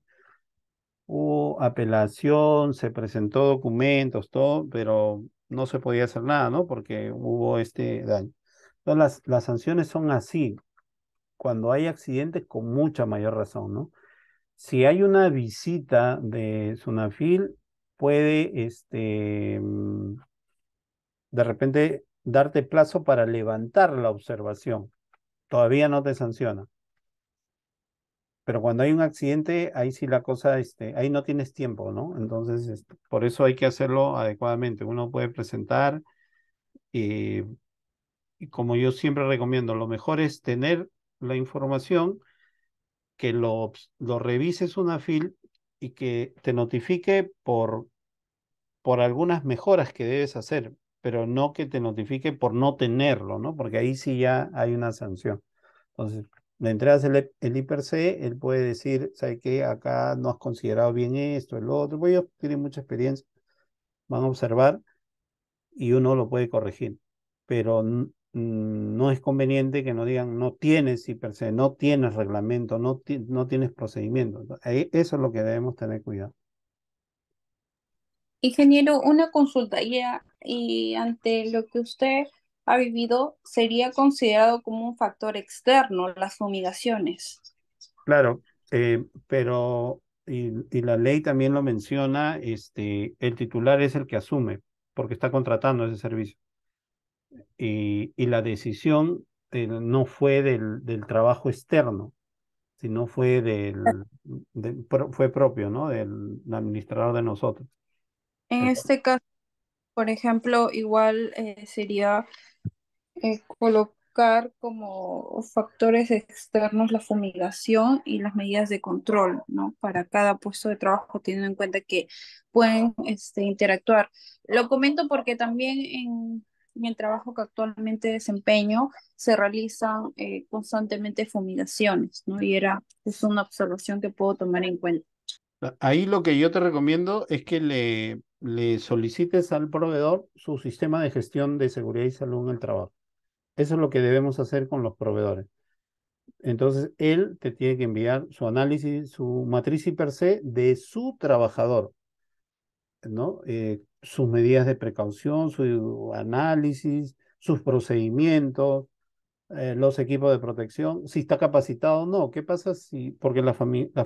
Hubo apelación, se presentó documentos, todo, pero no se podía hacer nada, ¿no? Porque hubo este daño. Entonces las, las sanciones son así, cuando hay accidentes con mucha mayor razón, ¿no? Si hay una visita de Sunafil, puede este, mm, de repente darte plazo para levantar la observación. Todavía no te sanciona. Pero cuando hay un accidente, ahí sí la cosa, este, ahí no tienes tiempo, ¿no? Entonces, este, por eso hay que hacerlo adecuadamente. Uno puede presentar, y como yo siempre recomiendo, lo mejor es tener la información, que lo, lo revises una fil y que te notifique por, por algunas mejoras que debes hacer, pero no que te notifique por no tenerlo, ¿no? Porque ahí sí ya hay una sanción. Entonces, la entregas el, el IPRC, él puede decir, ¿sabes qué? Acá no has considerado bien esto, el otro. Pues ellos tienen mucha experiencia, van a observar y uno lo puede corregir. Pero no es conveniente que nos digan, no tienes IPRC, no tienes reglamento, no, no tienes procedimiento. Eso es lo que debemos tener cuidado. Ingeniero, una consulta ya y ante lo que usted ha vivido sería considerado como un factor externo, las fumigaciones. Claro, eh, pero y, la ley también lo menciona, este, el titular es el que asume, porque está contratando ese servicio. Y, la decisión eh, no fue del, del, trabajo externo, sino fue del, fue propio, ¿no? Del, administrador de nosotros. En este caso, por ejemplo, igual eh, sería eh, colocar como factores externos la fumigación y las medidas de control, ¿no? Para cada puesto de trabajo, teniendo en cuenta que pueden este, interactuar. Lo comento porque también en, el trabajo que actualmente desempeño se realizan eh, constantemente fumigaciones, ¿no? Y era, es una observación que puedo tomar en cuenta. Ahí lo que yo te recomiendo es que le, le solicites al proveedor su sistema de gestión de seguridad y salud en el trabajo. Eso es lo que debemos hacer con los proveedores. Entonces, él te tiene que enviar su análisis, su matriz y per se de su trabajador, ¿no? Eh, sus medidas de precaución, su análisis, sus procedimientos, eh, los equipos de protección, si está capacitado o no. ¿Qué pasa si, porque las,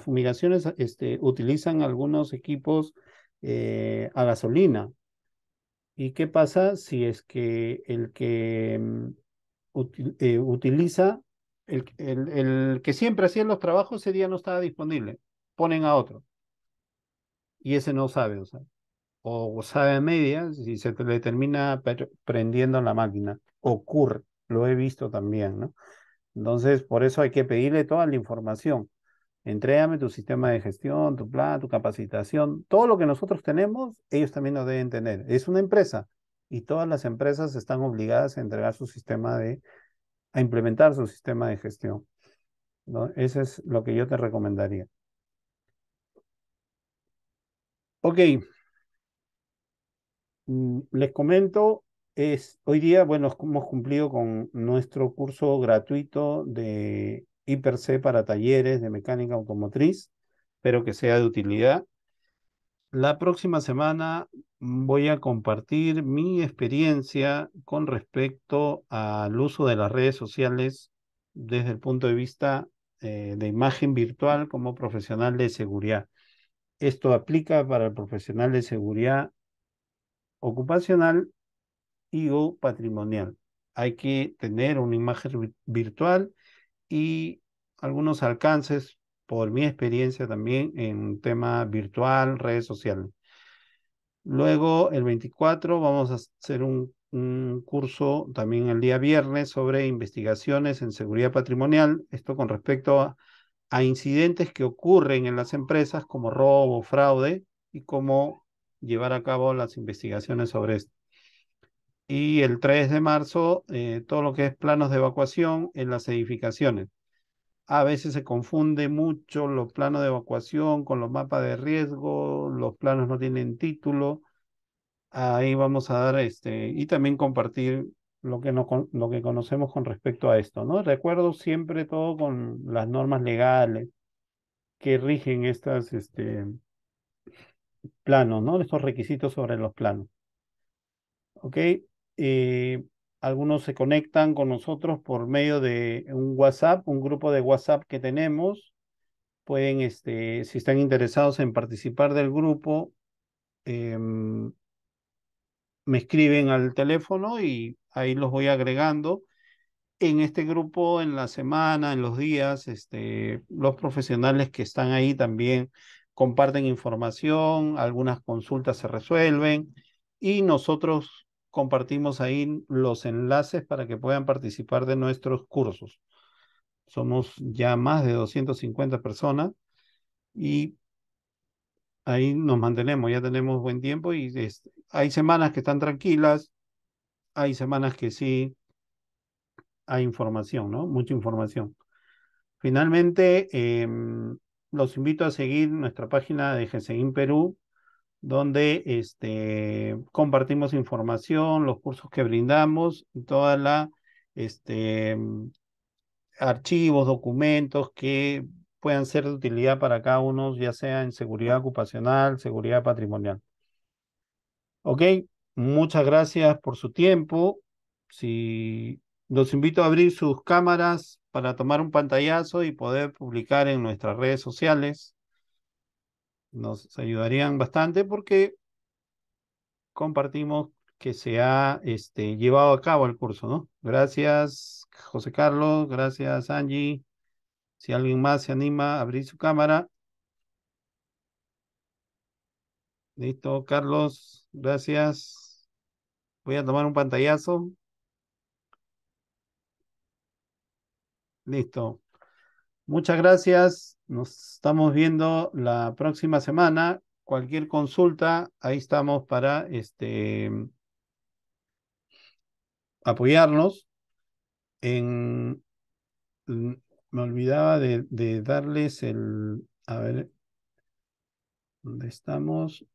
fumigaciones este, utilizan algunos equipos eh, a gasolina? ¿Y qué pasa si es que el que mm, eh, utiliza el, el, que siempre hacía los trabajos, ese día no estaba disponible. Ponen a otro. Y ese no sabe O sabe a medias y se le termina prendiendo la máquina. Ocurre. Lo he visto también, ¿no? Entonces, por eso hay que pedirle toda la información. Entrégame tu sistema de gestión, tu plan, tu capacitación, todo lo que nosotros tenemos, ellos también lo deben tener. Es una empresa y todas las empresas están obligadas a entregar su sistema de, a implementar su sistema de gestión. Eso es lo que yo te recomendaría. Ok. Mm, les comento, es, hoy día, bueno, hemos cumplido con nuestro curso gratuito de Hiper-C para talleres de mecánica automotriz. Espero que sea de utilidad la próxima semana voy a compartir mi experiencia con respecto al uso de las redes sociales desde el punto de vista eh, de imagen virtual como profesional de seguridad. Esto aplica para el profesional de seguridad ocupacional y o patrimonial. Hay que tener una imagen virtual y algunos alcances por mi experiencia también en un tema virtual, redes sociales. Luego, el 24, vamos a hacer un, curso también el día viernes sobre investigaciones en seguridad patrimonial, esto con respecto a, incidentes que ocurren en las empresas como robo, fraude y cómo llevar a cabo las investigaciones sobre esto y el 3 de marzo eh, todo lo que es planos de evacuación en las edificaciones. A veces se confunde mucho los planos de evacuación con los mapas de riesgo, los planos no tienen título. Ahí vamos a dar este, y también compartir lo que, no, lo que conocemos con respecto a esto, ¿no? Recuerdo siempre todo con las normas legales que rigen estos este, planos, ¿no? Estos requisitos sobre los planos. ¿Ok? Eh, algunos se conectan con nosotros por medio de un WhatsApp, un grupo de WhatsApp que tenemos. Pueden, este, si están interesados en participar del grupo, em, me escriben al teléfono y ahí los voy agregando. En este grupo, en la semana, en los días, este, los profesionales que están ahí también comparten información, algunas consultas se resuelven y nosotros compartimos ahí los enlaces para que puedan participar de nuestros cursos. Somos ya más de 250 personas y ahí nos mantenemos, ya tenemos buen tiempo y hay semanas que están tranquilas, hay semanas que sí hay información, ¿no? Mucha información. Finalmente, em, los invito a seguir nuestra página de en Perú, donde este, compartimos información, los cursos que brindamos, toda la este, archivos, documentos que puedan ser de utilidad para cada uno, ya sea en seguridad ocupacional, seguridad patrimonial. Ok, muchas gracias por su tiempo. Si los invito a abrir sus cámaras para tomar un pantallazo y poder publicar en nuestras redes sociales nos ayudarían bastante porque compartimos que se ha este, llevado a cabo el curso, ¿no? Gracias, José Carlos, gracias, Angie. Si alguien más se anima a abrir su cámara. Listo, Carlos, gracias. Voy a tomar un pantallazo. Listo. Muchas gracias. Nos estamos viendo la próxima semana. Cualquier consulta, ahí estamos para este, apoyarnos. En, me olvidaba de, de darles el... A ver, ¿dónde estamos?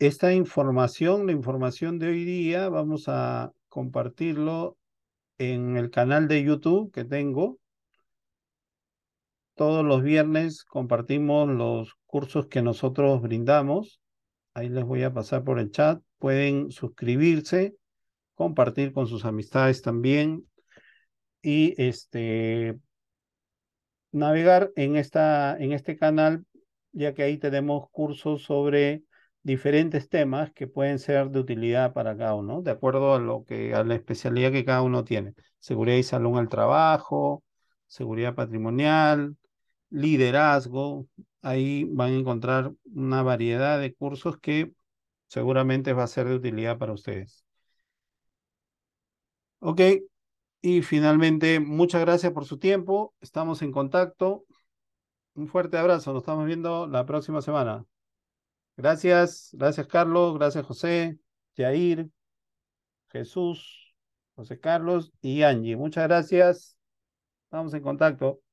Esta información, la información de hoy día, vamos a compartirlo en el canal de YouTube que tengo. Todos los viernes compartimos los cursos que nosotros brindamos. Ahí les voy a pasar por el chat. Pueden suscribirse, compartir con sus amistades también y este navegar en esta en este canal ya que ahí tenemos cursos sobre diferentes temas que pueden ser de utilidad para cada uno, de acuerdo a lo que a la especialidad que cada uno tiene. Seguridad y salud al trabajo, seguridad patrimonial, liderazgo. Ahí van a encontrar una variedad de cursos que seguramente va a ser de utilidad para ustedes. Ok, y finalmente, muchas gracias por su tiempo. Estamos en contacto. Un fuerte abrazo. Nos estamos viendo la próxima semana. Gracias, gracias Carlos, gracias José, Jair, Jesús, José Carlos y Angie. Muchas gracias. Estamos en contacto.